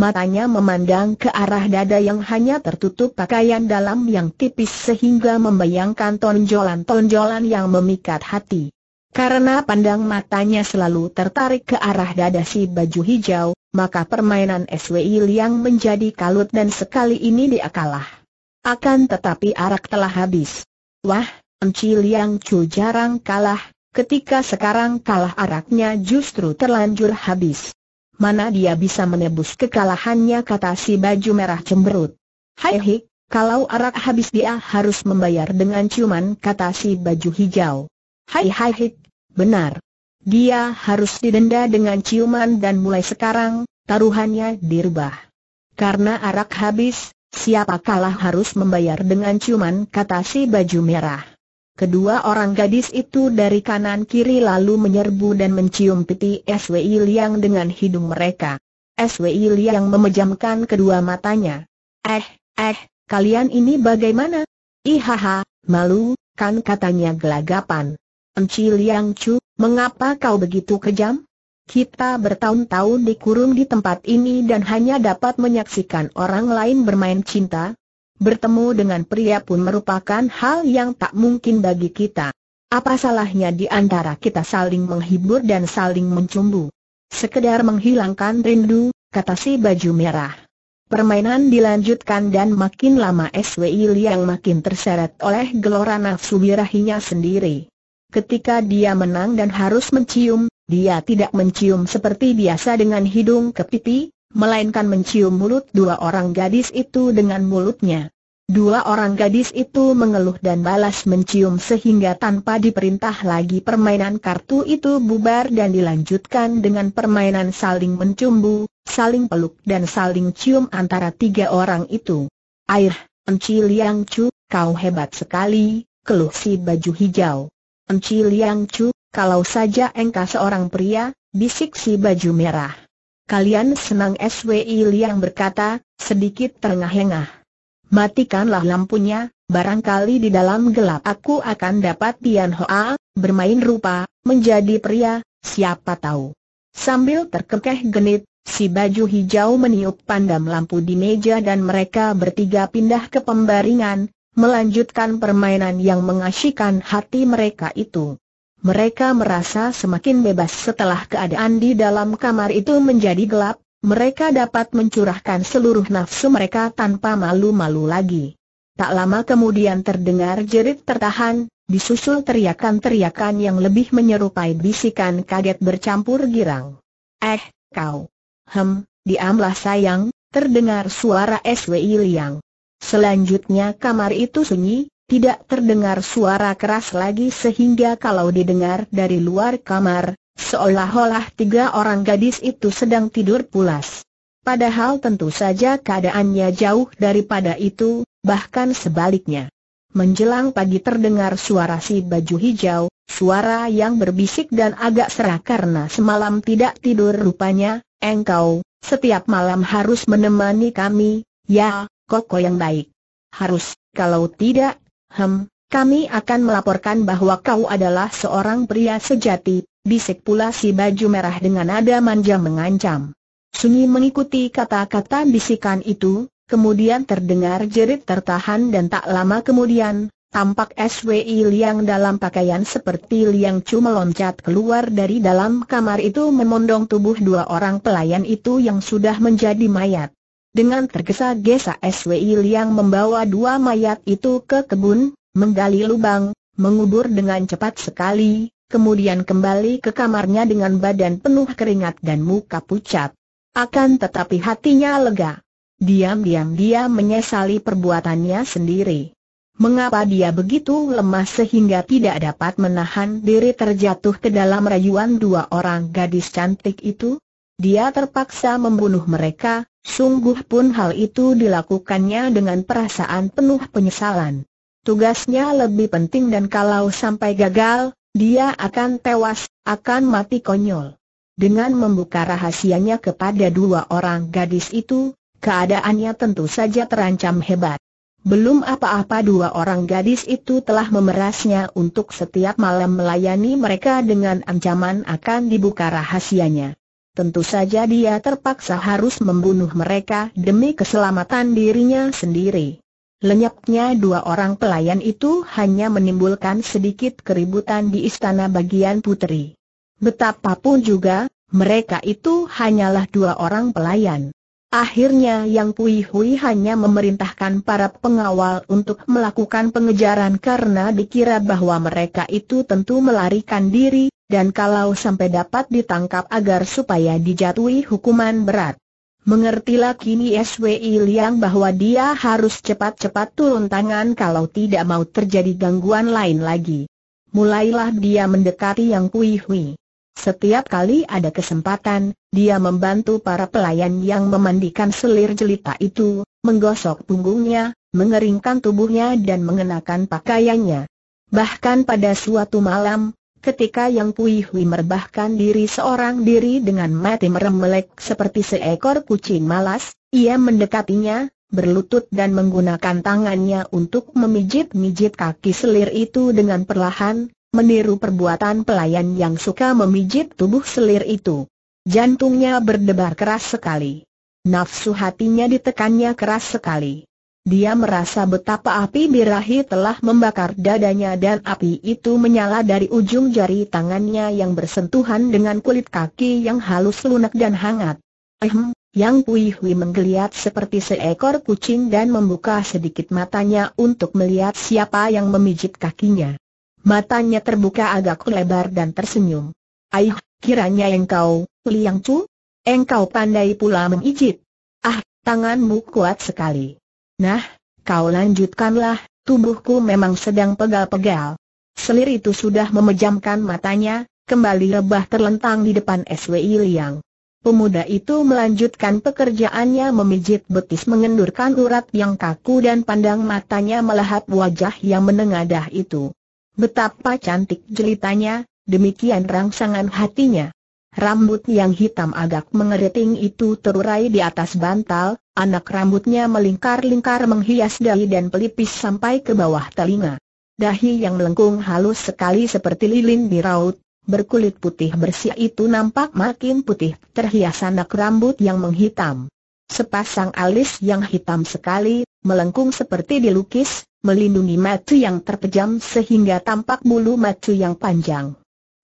matanya memandang ke arah dada yang hanya tertutup pakaian dalam yang tipis sehingga membayangkan tonjolan-tonjolan yang memikat hati. Karena pandang matanya selalu tertarik ke arah dada si baju hijau, maka permainan SWI yang menjadi kalut dan sekali ini dia kalah. Akan tetapi arak telah habis. Wah, Enci Liang Chu jarang kalah, ketika sekarang kalah araknya justru terlanjur habis mana dia bisa menebus kekalahannya kata si baju merah cemberut. Hai hik, kalau arak habis dia harus membayar dengan ciuman kata si baju hijau. Hai hai hik, benar. Dia harus didenda dengan ciuman dan mulai sekarang, taruhannya dirubah. Karena arak habis, siapa kalah harus membayar dengan ciuman kata si baju merah. Kedua orang gadis itu dari kanan kiri lalu menyerbu dan mencium pipi SWI Liang dengan hidung mereka. SWI Liang memejamkan kedua matanya. Eh, eh, kalian ini bagaimana? Ihaha, malu, kan katanya gelagapan. Enci Liang Chu, mengapa kau begitu kejam? Kita bertahun-tahun dikurung di tempat ini dan hanya dapat menyaksikan orang lain bermain cinta, bertemu dengan pria pun merupakan hal yang tak mungkin bagi kita. Apa salahnya di antara kita saling menghibur dan saling mencumbu? Sekedar menghilangkan rindu, kata si baju merah. Permainan dilanjutkan dan makin lama SWI Liang makin terseret oleh gelora nafsu birahinya sendiri. Ketika dia menang dan harus mencium, dia tidak mencium seperti biasa dengan hidung ke pipi, melainkan mencium mulut dua orang gadis itu dengan mulutnya. Dua orang gadis itu mengeluh dan balas mencium sehingga tanpa diperintah lagi permainan kartu itu bubar dan dilanjutkan dengan permainan saling mencumbu, saling peluk dan saling cium antara tiga orang itu. Air, Enci Liang Chu, kau hebat sekali, keluh si baju hijau. Enci Liang Chu, kalau saja engkau seorang pria, bisik si baju merah. Kalian senang SWI Liang berkata, sedikit terengah-engah. Matikanlah lampunya, barangkali di dalam gelap aku akan dapat Tian Hoa, bermain rupa, menjadi pria, siapa tahu. Sambil terkekeh genit, si baju hijau meniup pandam lampu di meja dan mereka bertiga pindah ke pembaringan, melanjutkan permainan yang mengasyikan hati mereka itu. Mereka merasa semakin bebas setelah keadaan di dalam kamar itu menjadi gelap, mereka dapat mencurahkan seluruh nafsu mereka tanpa malu-malu lagi. Tak lama kemudian terdengar jerit tertahan, disusul teriakan-teriakan yang lebih menyerupai bisikan kaget bercampur girang. Eh, kau! Hem, diamlah sayang, terdengar suara SWI Liang. Selanjutnya kamar itu sunyi, tidak terdengar suara keras lagi sehingga kalau didengar dari luar kamar, seolah-olah tiga orang gadis itu sedang tidur pulas. Padahal tentu saja keadaannya jauh daripada itu, bahkan sebaliknya. Menjelang pagi terdengar suara si baju hijau, suara yang berbisik dan agak serak karena semalam tidak tidur rupanya, engkau, setiap malam harus menemani kami, ya, koko yang baik. Harus, kalau tidak, Hem, kami akan melaporkan bahwa kau adalah seorang pria sejati, bisik pula si baju merah dengan nada manja mengancam. Sunyi mengikuti kata-kata bisikan itu, kemudian terdengar jerit tertahan dan tak lama kemudian, tampak SWI Liang dalam pakaian seperti Liang Chu meloncat keluar dari dalam kamar itu memondong tubuh dua orang pelayan itu yang sudah menjadi mayat. Dengan tergesa-gesa SWI Liang membawa dua mayat itu ke kebun, menggali lubang, mengubur dengan cepat sekali, kemudian kembali ke kamarnya dengan badan penuh keringat dan muka pucat. Akan tetapi hatinya lega. Diam-diam dia menyesali perbuatannya sendiri. Mengapa dia begitu lemah sehingga tidak dapat menahan diri terjatuh ke dalam rayuan dua orang gadis cantik itu? Dia terpaksa membunuh mereka, Sungguh pun hal itu dilakukannya dengan perasaan penuh penyesalan. Tugasnya lebih penting dan kalau sampai gagal, dia akan tewas, akan mati konyol. Dengan membuka rahasianya kepada dua orang gadis itu, keadaannya tentu saja terancam hebat. Belum apa-apa dua orang gadis itu telah memerasnya untuk setiap malam melayani mereka dengan ancaman akan dibuka rahasianya. Tentu saja dia terpaksa harus membunuh mereka demi keselamatan dirinya sendiri. Lenyapnya dua orang pelayan itu hanya menimbulkan sedikit keributan di istana bagian putri. Betapapun juga, mereka itu hanyalah dua orang pelayan. Akhirnya Yang Pui Hui hanya memerintahkan para pengawal untuk melakukan pengejaran karena dikira bahwa mereka itu tentu melarikan diri, dan kalau sampai dapat ditangkap agar supaya dijatuhi hukuman berat. Mengertilah kini SWI Liang bahwa dia harus cepat-cepat turun tangan kalau tidak mau terjadi gangguan lain lagi. Mulailah dia mendekati Yang Kui Hui. Setiap kali ada kesempatan, dia membantu para pelayan yang memandikan selir jelita itu, menggosok punggungnya, mengeringkan tubuhnya dan mengenakan pakaiannya. Bahkan pada suatu malam, Ketika Yang Pui Hui merbahkan diri seorang diri dengan mati meremelek seperti seekor kucing malas, ia mendekatinya, berlutut dan menggunakan tangannya untuk memijit-mijit kaki selir itu dengan perlahan, meniru perbuatan pelayan yang suka memijit tubuh selir itu. Jantungnya berdebar keras sekali. Nafsu hatinya ditekannya keras sekali. Dia merasa betapa api birahi telah membakar dadanya dan api itu menyala dari ujung jari tangannya yang bersentuhan dengan kulit kaki yang halus lunak dan hangat. Ehem, yang Pui menggeliat seperti seekor kucing dan membuka sedikit matanya untuk melihat siapa yang memijit kakinya. Matanya terbuka agak lebar dan tersenyum. Aih, kiranya engkau, Liang Chu? Engkau pandai pula memijit. Ah, tanganmu kuat sekali. Nah, kau lanjutkanlah, tubuhku memang sedang pegal-pegal. Selir itu sudah memejamkan matanya, kembali rebah terlentang di depan SWI Liang. Pemuda itu melanjutkan pekerjaannya memijit betis mengendurkan urat yang kaku dan pandang matanya melahap wajah yang menengadah itu. Betapa cantik jelitanya, demikian rangsangan hatinya. Rambut yang hitam agak mengeriting itu terurai di atas bantal, anak rambutnya melingkar-lingkar menghias dahi dan pelipis sampai ke bawah telinga. Dahi yang melengkung halus sekali seperti lilin di raut, berkulit putih bersih itu nampak makin putih, terhias anak rambut yang menghitam. Sepasang alis yang hitam sekali, melengkung seperti dilukis, melindungi matu yang terpejam sehingga tampak bulu matu yang panjang.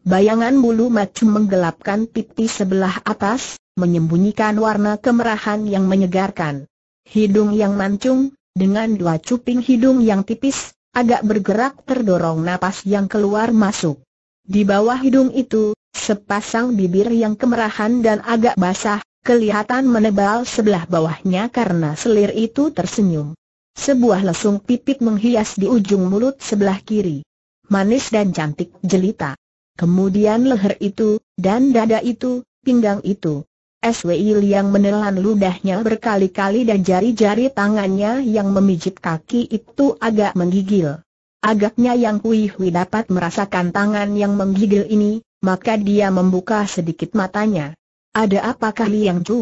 Bayangan bulu macu menggelapkan pipi sebelah atas, menyembunyikan warna kemerahan yang menyegarkan. Hidung yang mancung, dengan dua cuping hidung yang tipis, agak bergerak terdorong napas yang keluar masuk. Di bawah hidung itu, sepasang bibir yang kemerahan dan agak basah, kelihatan menebal sebelah bawahnya karena selir itu tersenyum. Sebuah lesung pipit menghias di ujung mulut sebelah kiri. Manis dan cantik jelita kemudian leher itu, dan dada itu, pinggang itu. SWI yang menelan ludahnya berkali-kali dan jari-jari tangannya yang memijit kaki itu agak menggigil. Agaknya Yang Kui dapat merasakan tangan yang menggigil ini, maka dia membuka sedikit matanya. Ada apa kali Yang Chu?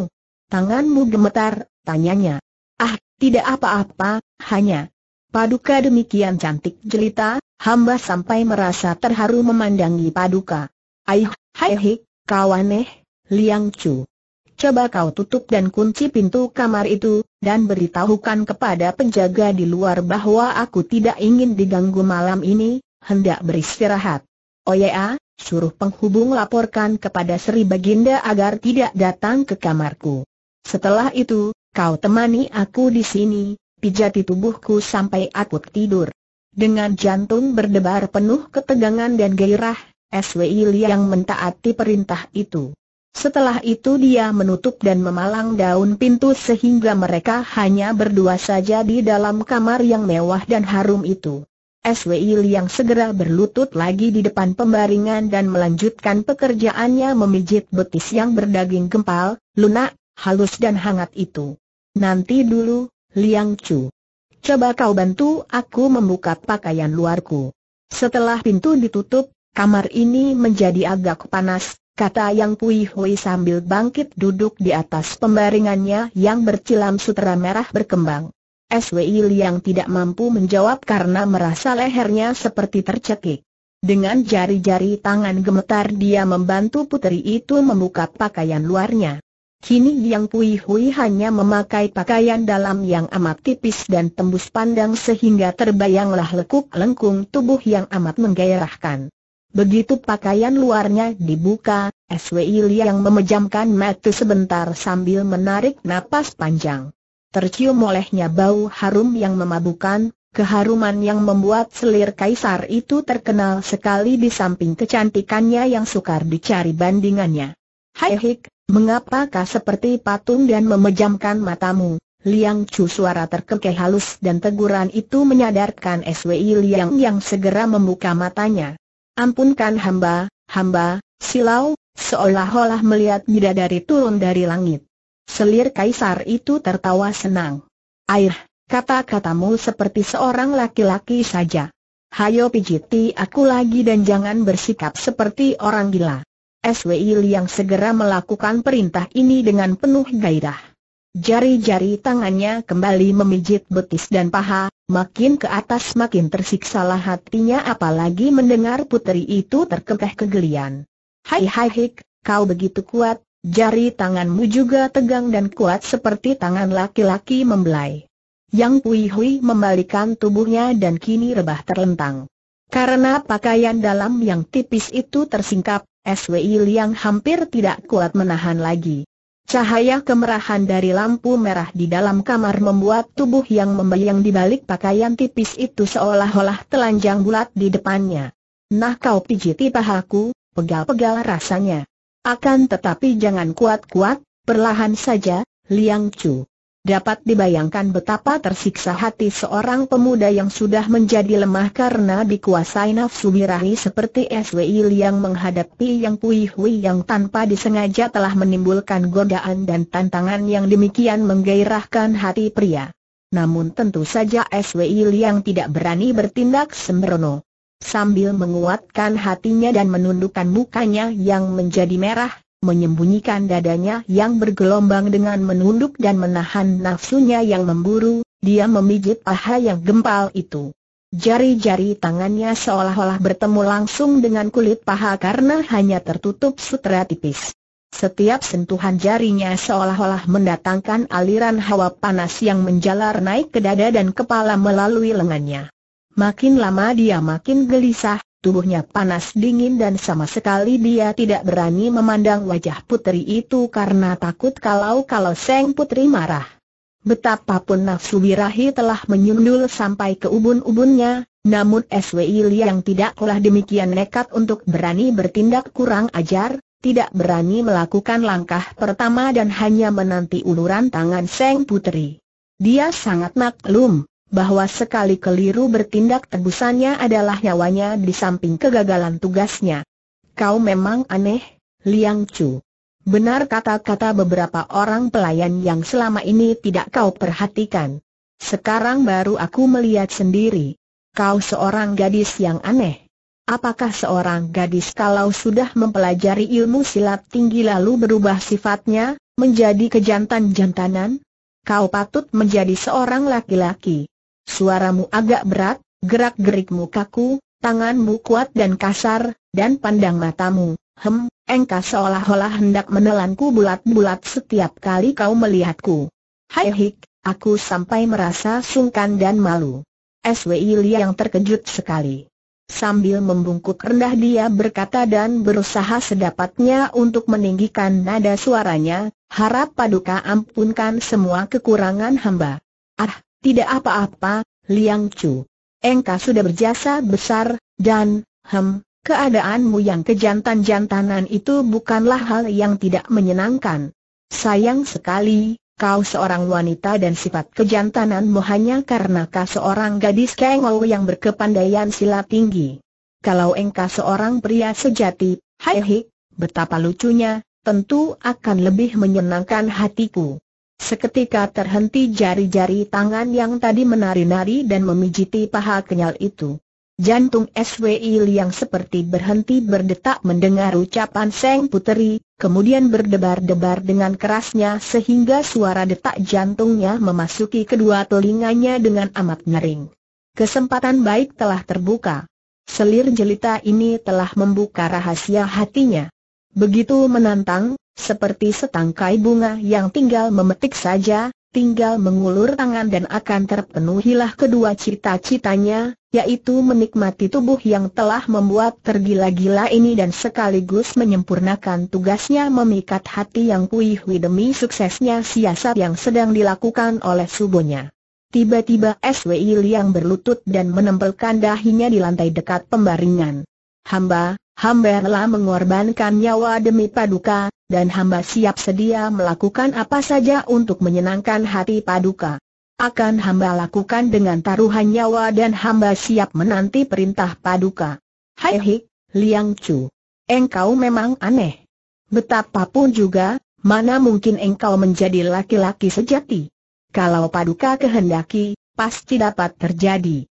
Tanganmu gemetar, tanyanya. Ah, tidak apa-apa, hanya Paduka demikian cantik jelita, hamba sampai merasa terharu memandangi Paduka. Aih, hai hik, kawaneh, Liang Chu. Coba kau tutup dan kunci pintu kamar itu, dan beritahukan kepada penjaga di luar bahwa aku tidak ingin diganggu malam ini, hendak beristirahat. Oh ya, suruh penghubung laporkan kepada Sri Baginda agar tidak datang ke kamarku. Setelah itu, kau temani aku di sini, pijati tubuhku sampai aku tidur. Dengan jantung berdebar penuh ketegangan dan gairah, SWI Liang mentaati perintah itu. Setelah itu dia menutup dan memalang daun pintu sehingga mereka hanya berdua saja di dalam kamar yang mewah dan harum itu. SWI Liang segera berlutut lagi di depan pembaringan dan melanjutkan pekerjaannya memijit betis yang berdaging gempal, lunak, halus dan hangat itu. Nanti dulu, Liang Chu. Coba kau bantu aku membuka pakaian luarku. Setelah pintu ditutup, kamar ini menjadi agak panas, kata Yang Pui Hui sambil bangkit duduk di atas pembaringannya yang bercilam sutera merah berkembang. SWI Liang tidak mampu menjawab karena merasa lehernya seperti tercekik. Dengan jari-jari tangan gemetar dia membantu putri itu membuka pakaian luarnya. Kini Yang Pui Hui hanya memakai pakaian dalam yang amat tipis dan tembus pandang sehingga terbayanglah lekuk-lengkung tubuh yang amat menggairahkan. Begitu pakaian luarnya dibuka, SWI Liang memejamkan mata sebentar sambil menarik napas panjang. Tercium olehnya bau harum yang memabukan, keharuman yang membuat selir kaisar itu terkenal sekali di samping kecantikannya yang sukar dicari bandingannya. Hai hik, Mengapakah seperti patung dan memejamkan matamu? Liang Chu suara terkekeh halus dan teguran itu menyadarkan SWI Liang yang segera membuka matanya. Ampunkan hamba, hamba, silau, seolah-olah melihat bidadari turun dari langit. Selir kaisar itu tertawa senang. Air, kata-katamu seperti seorang laki-laki saja. Hayo pijiti aku lagi dan jangan bersikap seperti orang gila. SWI Liang segera melakukan perintah ini dengan penuh gairah. Jari-jari tangannya kembali memijit betis dan paha, makin ke atas makin tersiksalah hatinya apalagi mendengar putri itu terkekeh kegelian. Hai hai hik, kau begitu kuat, jari tanganmu juga tegang dan kuat seperti tangan laki-laki membelai. Yang Pui Hui membalikan tubuhnya dan kini rebah terlentang. Karena pakaian dalam yang tipis itu tersingkap, SWI Liang hampir tidak kuat menahan lagi. Cahaya kemerahan dari lampu merah di dalam kamar membuat tubuh yang membayang di balik pakaian tipis itu seolah-olah telanjang bulat di depannya. Nah kau pijiti pahaku, pegal-pegal rasanya. Akan tetapi jangan kuat-kuat, perlahan saja, Liang Chu. Dapat dibayangkan betapa tersiksa hati seorang pemuda yang sudah menjadi lemah karena dikuasai nafsu birahi seperti SWI yang menghadapi yang Puihui yang tanpa disengaja telah menimbulkan godaan dan tantangan yang demikian menggairahkan hati pria. Namun tentu saja SWI yang tidak berani bertindak sembrono. Sambil menguatkan hatinya dan menundukkan mukanya yang menjadi merah, menyembunyikan dadanya yang bergelombang dengan menunduk dan menahan nafsunya yang memburu, dia memijit paha yang gempal itu. Jari-jari tangannya seolah-olah bertemu langsung dengan kulit paha karena hanya tertutup sutra tipis. Setiap sentuhan jarinya seolah-olah mendatangkan aliran hawa panas yang menjalar naik ke dada dan kepala melalui lengannya. Makin lama dia makin gelisah, Tubuhnya panas dingin dan sama sekali dia tidak berani memandang wajah putri itu karena takut kalau-kalau Seng Putri marah. Betapapun nafsu birahi telah menyundul sampai ke ubun-ubunnya, namun SWI yang tidaklah demikian nekat untuk berani bertindak kurang ajar, tidak berani melakukan langkah pertama dan hanya menanti uluran tangan Seng Putri. Dia sangat maklum bahwa sekali keliru bertindak tebusannya adalah nyawanya di samping kegagalan tugasnya. Kau memang aneh, Liang Chu. Benar kata-kata beberapa orang pelayan yang selama ini tidak kau perhatikan. Sekarang baru aku melihat sendiri. Kau seorang gadis yang aneh. Apakah seorang gadis kalau sudah mempelajari ilmu silat tinggi lalu berubah sifatnya, menjadi kejantan-jantanan? Kau patut menjadi seorang laki-laki. Suaramu agak berat, gerak-gerikmu kaku, tanganmu kuat dan kasar, dan pandang matamu, hem, engkau seolah-olah hendak menelanku bulat-bulat setiap kali kau melihatku. Hai hik, aku sampai merasa sungkan dan malu. SWI Lia yang terkejut sekali. Sambil membungkuk rendah dia berkata dan berusaha sedapatnya untuk meninggikan nada suaranya, harap paduka ampunkan semua kekurangan hamba. Ah, tidak apa-apa, Liang Chu. Engkau sudah berjasa besar, dan, hem, keadaanmu yang kejantan-jantanan itu bukanlah hal yang tidak menyenangkan. Sayang sekali, kau seorang wanita dan sifat kejantananmu hanya karena kau seorang gadis kengol yang berkepandaian silat tinggi. Kalau engkau seorang pria sejati, hai hik, betapa lucunya, tentu akan lebih menyenangkan hatiku. Seketika terhenti jari-jari tangan yang tadi menari-nari dan memijiti paha kenyal itu. Jantung SWI yang seperti berhenti berdetak mendengar ucapan Seng Puteri, kemudian berdebar-debar dengan kerasnya sehingga suara detak jantungnya memasuki kedua telinganya dengan amat nering. Kesempatan baik telah terbuka. Selir jelita ini telah membuka rahasia hatinya. Begitu menantang, seperti setangkai bunga yang tinggal memetik saja, tinggal mengulur tangan dan akan terpenuhilah kedua cita-citanya, yaitu menikmati tubuh yang telah membuat tergila-gila ini dan sekaligus menyempurnakan tugasnya memikat hati yang kuihui demi suksesnya siasat yang sedang dilakukan oleh subuhnya. Tiba-tiba SWI yang berlutut dan menempelkan dahinya di lantai dekat pembaringan. Hamba, hamba telah mengorbankan nyawa demi paduka, dan hamba siap sedia melakukan apa saja untuk menyenangkan hati paduka. Akan hamba lakukan dengan taruhan nyawa dan hamba siap menanti perintah paduka. Hai Hik, Liang Chu. Engkau memang aneh. Betapapun juga, mana mungkin engkau menjadi laki-laki sejati. Kalau paduka kehendaki, pasti dapat terjadi.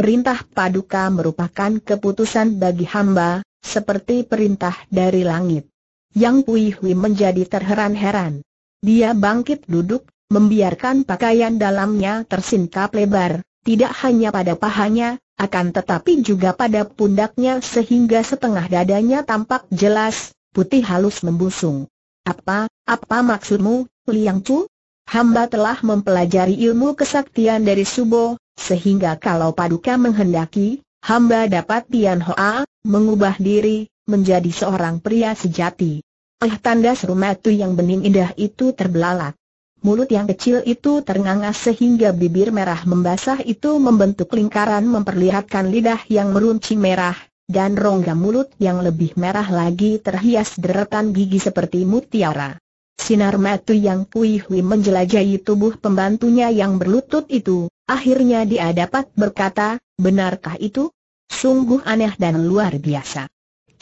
Perintah paduka merupakan keputusan bagi hamba, seperti perintah dari langit. Yang Pui Hui menjadi terheran-heran. Dia bangkit duduk, membiarkan pakaian dalamnya tersingkap lebar, tidak hanya pada pahanya, akan tetapi juga pada pundaknya sehingga setengah dadanya tampak jelas, putih halus membusung. Apa, apa maksudmu, Liang Chu? Hamba telah mempelajari ilmu kesaktian dari Subo, sehingga kalau paduka menghendaki, hamba dapat Tian Hoa, mengubah diri, menjadi seorang pria sejati. Eh tanda seru mata yang bening indah itu terbelalak. Mulut yang kecil itu ternganga sehingga bibir merah membasah itu membentuk lingkaran memperlihatkan lidah yang meruncing merah, dan rongga mulut yang lebih merah lagi terhias deretan gigi seperti mutiara. Sinar mata yang puihui menjelajahi tubuh pembantunya yang berlutut itu, Akhirnya dia dapat berkata, benarkah itu? Sungguh aneh dan luar biasa.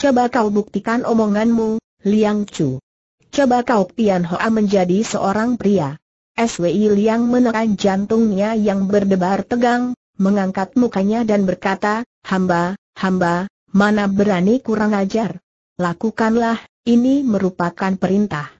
Coba kau buktikan omonganmu, Liang Chu. Coba kau Pian Hoa menjadi seorang pria. SWI Liang menekan jantungnya yang berdebar tegang, mengangkat mukanya dan berkata, hamba, hamba, mana berani kurang ajar. Lakukanlah, ini merupakan perintah.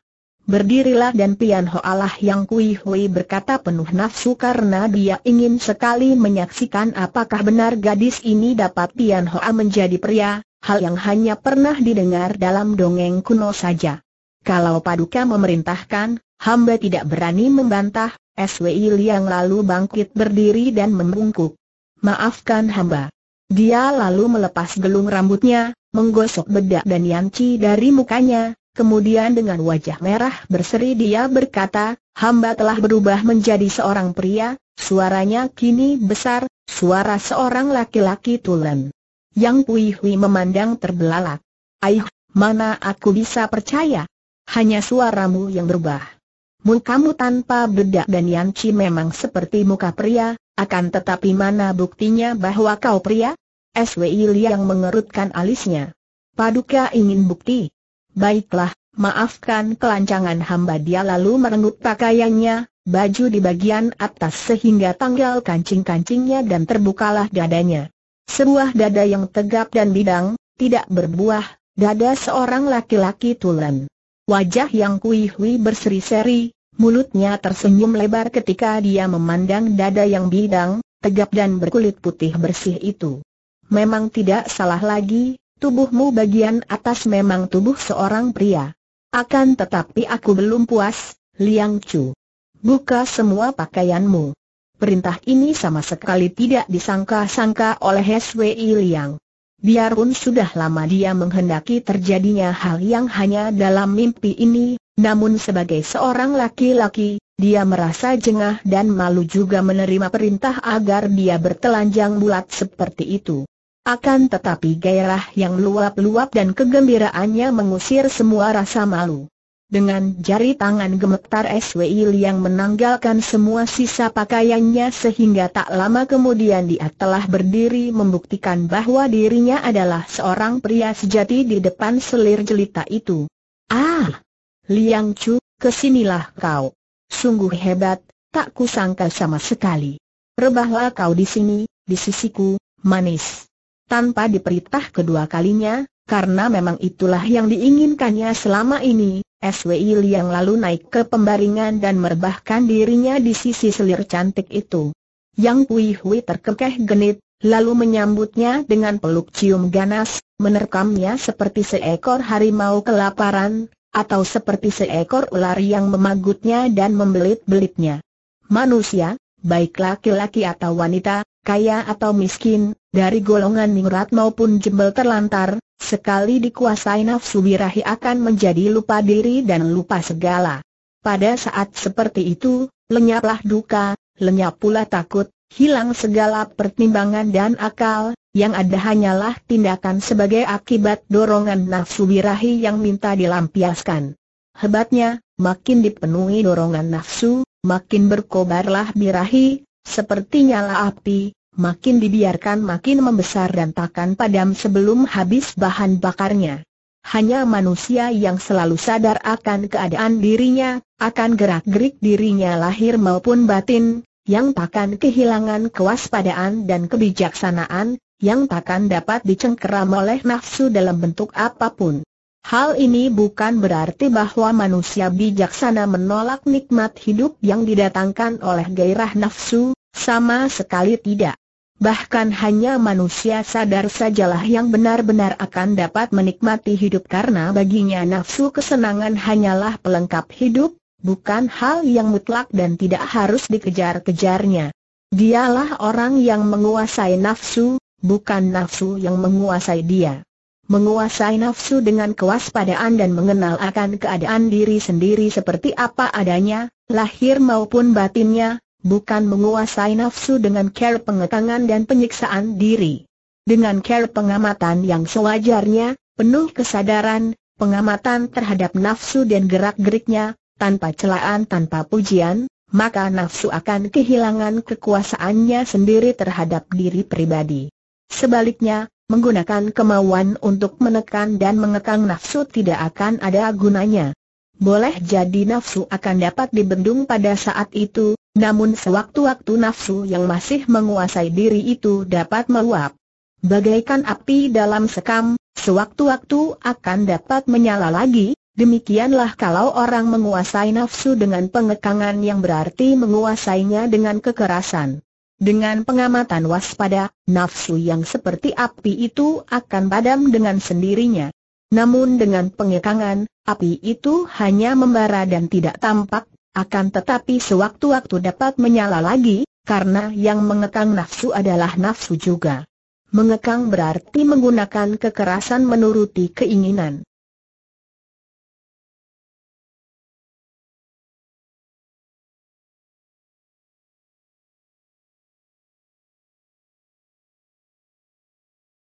Berdirilah dan Pian Hoalah yang Kui Hui berkata penuh nafsu karena dia ingin sekali menyaksikan apakah benar gadis ini dapat Pian Hoa menjadi pria, hal yang hanya pernah didengar dalam dongeng kuno saja. Kalau Paduka memerintahkan, hamba tidak berani membantah, SWI Liang lalu bangkit berdiri dan membungkuk. Maafkan hamba. Dia lalu melepas gelung rambutnya, menggosok bedak dan yanci dari mukanya, Kemudian dengan wajah merah berseri dia berkata, hamba telah berubah menjadi seorang pria, suaranya kini besar, suara seorang laki-laki tulen. Yang Pui Hui memandang terbelalak. Aih, mana aku bisa percaya? Hanya suaramu yang berubah. Mukamu tanpa bedak dan Yanci memang seperti muka pria, akan tetapi mana buktinya bahwa kau pria? SWI Liang mengerutkan alisnya. Paduka ingin bukti. Baiklah, maafkan kelancangan hamba dia lalu merenggut pakaiannya, baju di bagian atas sehingga tanggal kancing-kancingnya dan terbukalah dadanya. Sebuah dada yang tegap dan bidang, tidak berbuah, dada seorang laki-laki tulen. Wajah yang kuih hui berseri-seri, mulutnya tersenyum lebar ketika dia memandang dada yang bidang, tegap dan berkulit putih bersih itu. Memang tidak salah lagi, tubuhmu bagian atas memang tubuh seorang pria. Akan tetapi aku belum puas, Liang Chu. Buka semua pakaianmu. Perintah ini sama sekali tidak disangka-sangka oleh SWI Liang. Biarpun sudah lama dia menghendaki terjadinya hal yang hanya dalam mimpi ini, namun sebagai seorang laki-laki, dia merasa jengah dan malu juga menerima perintah agar dia bertelanjang bulat seperti itu. Akan tetapi gairah yang luap-luap dan kegembiraannya mengusir semua rasa malu. Dengan jari tangan gemetar SWI yang menanggalkan semua sisa pakaiannya sehingga tak lama kemudian dia telah berdiri membuktikan bahwa dirinya adalah seorang pria sejati di depan selir jelita itu. Ah! Liang Chu, kesinilah kau. Sungguh hebat, tak kusangka sama sekali. Rebahlah kau di sini, di sisiku, manis tanpa diperintah kedua kalinya, karena memang itulah yang diinginkannya selama ini. SWI yang lalu naik ke pembaringan dan merbahkan dirinya di sisi selir cantik itu. Yang Pui Hui terkekeh genit, lalu menyambutnya dengan peluk cium ganas, menerkamnya seperti seekor harimau kelaparan, atau seperti seekor ular yang memagutnya dan membelit-belitnya. Manusia, baik laki-laki atau wanita, kaya atau miskin, dari golongan ningrat maupun jembel terlantar, sekali dikuasai nafsu birahi akan menjadi lupa diri dan lupa segala. Pada saat seperti itu, lenyaplah duka, lenyap pula takut, hilang segala pertimbangan dan akal, yang ada hanyalah tindakan sebagai akibat dorongan nafsu birahi yang minta dilampiaskan. Hebatnya, makin dipenuhi dorongan nafsu, makin berkobarlah birahi, seperti nyala api, makin dibiarkan makin membesar dan takkan padam sebelum habis bahan bakarnya. Hanya manusia yang selalu sadar akan keadaan dirinya, akan gerak-gerik dirinya lahir maupun batin, yang takkan kehilangan kewaspadaan dan kebijaksanaan, yang takkan dapat dicengkeram oleh nafsu dalam bentuk apapun. Hal ini bukan berarti bahwa manusia bijaksana menolak nikmat hidup yang didatangkan oleh gairah nafsu, sama sekali tidak. Bahkan hanya manusia sadar sajalah yang benar-benar akan dapat menikmati hidup karena baginya nafsu kesenangan hanyalah pelengkap hidup, bukan hal yang mutlak dan tidak harus dikejar-kejarnya. Dialah orang yang menguasai nafsu, bukan nafsu yang menguasai dia. Menguasai nafsu dengan kewaspadaan dan mengenal akan keadaan diri sendiri seperti apa adanya, lahir maupun batinnya, bukan menguasai nafsu dengan care pengekangan dan penyiksaan diri. Dengan care pengamatan yang sewajarnya, penuh kesadaran, pengamatan terhadap nafsu dan gerak-geriknya, tanpa celaan tanpa pujian, maka nafsu akan kehilangan kekuasaannya sendiri terhadap diri pribadi. Sebaliknya, menggunakan kemauan untuk menekan dan mengekang nafsu tidak akan ada gunanya. Boleh jadi nafsu akan dapat dibendung pada saat itu, namun sewaktu-waktu nafsu yang masih menguasai diri itu dapat meluap. Bagaikan api dalam sekam, sewaktu-waktu akan dapat menyala lagi, demikianlah kalau orang menguasai nafsu dengan pengekangan yang berarti menguasainya dengan kekerasan. Dengan pengamatan waspada, nafsu yang seperti api itu akan padam dengan sendirinya. Namun dengan pengekangan, api itu hanya membara dan tidak tampak, akan tetapi sewaktu-waktu dapat menyala lagi, karena yang mengekang nafsu adalah nafsu juga. Mengekang berarti menggunakan kekerasan menuruti keinginan.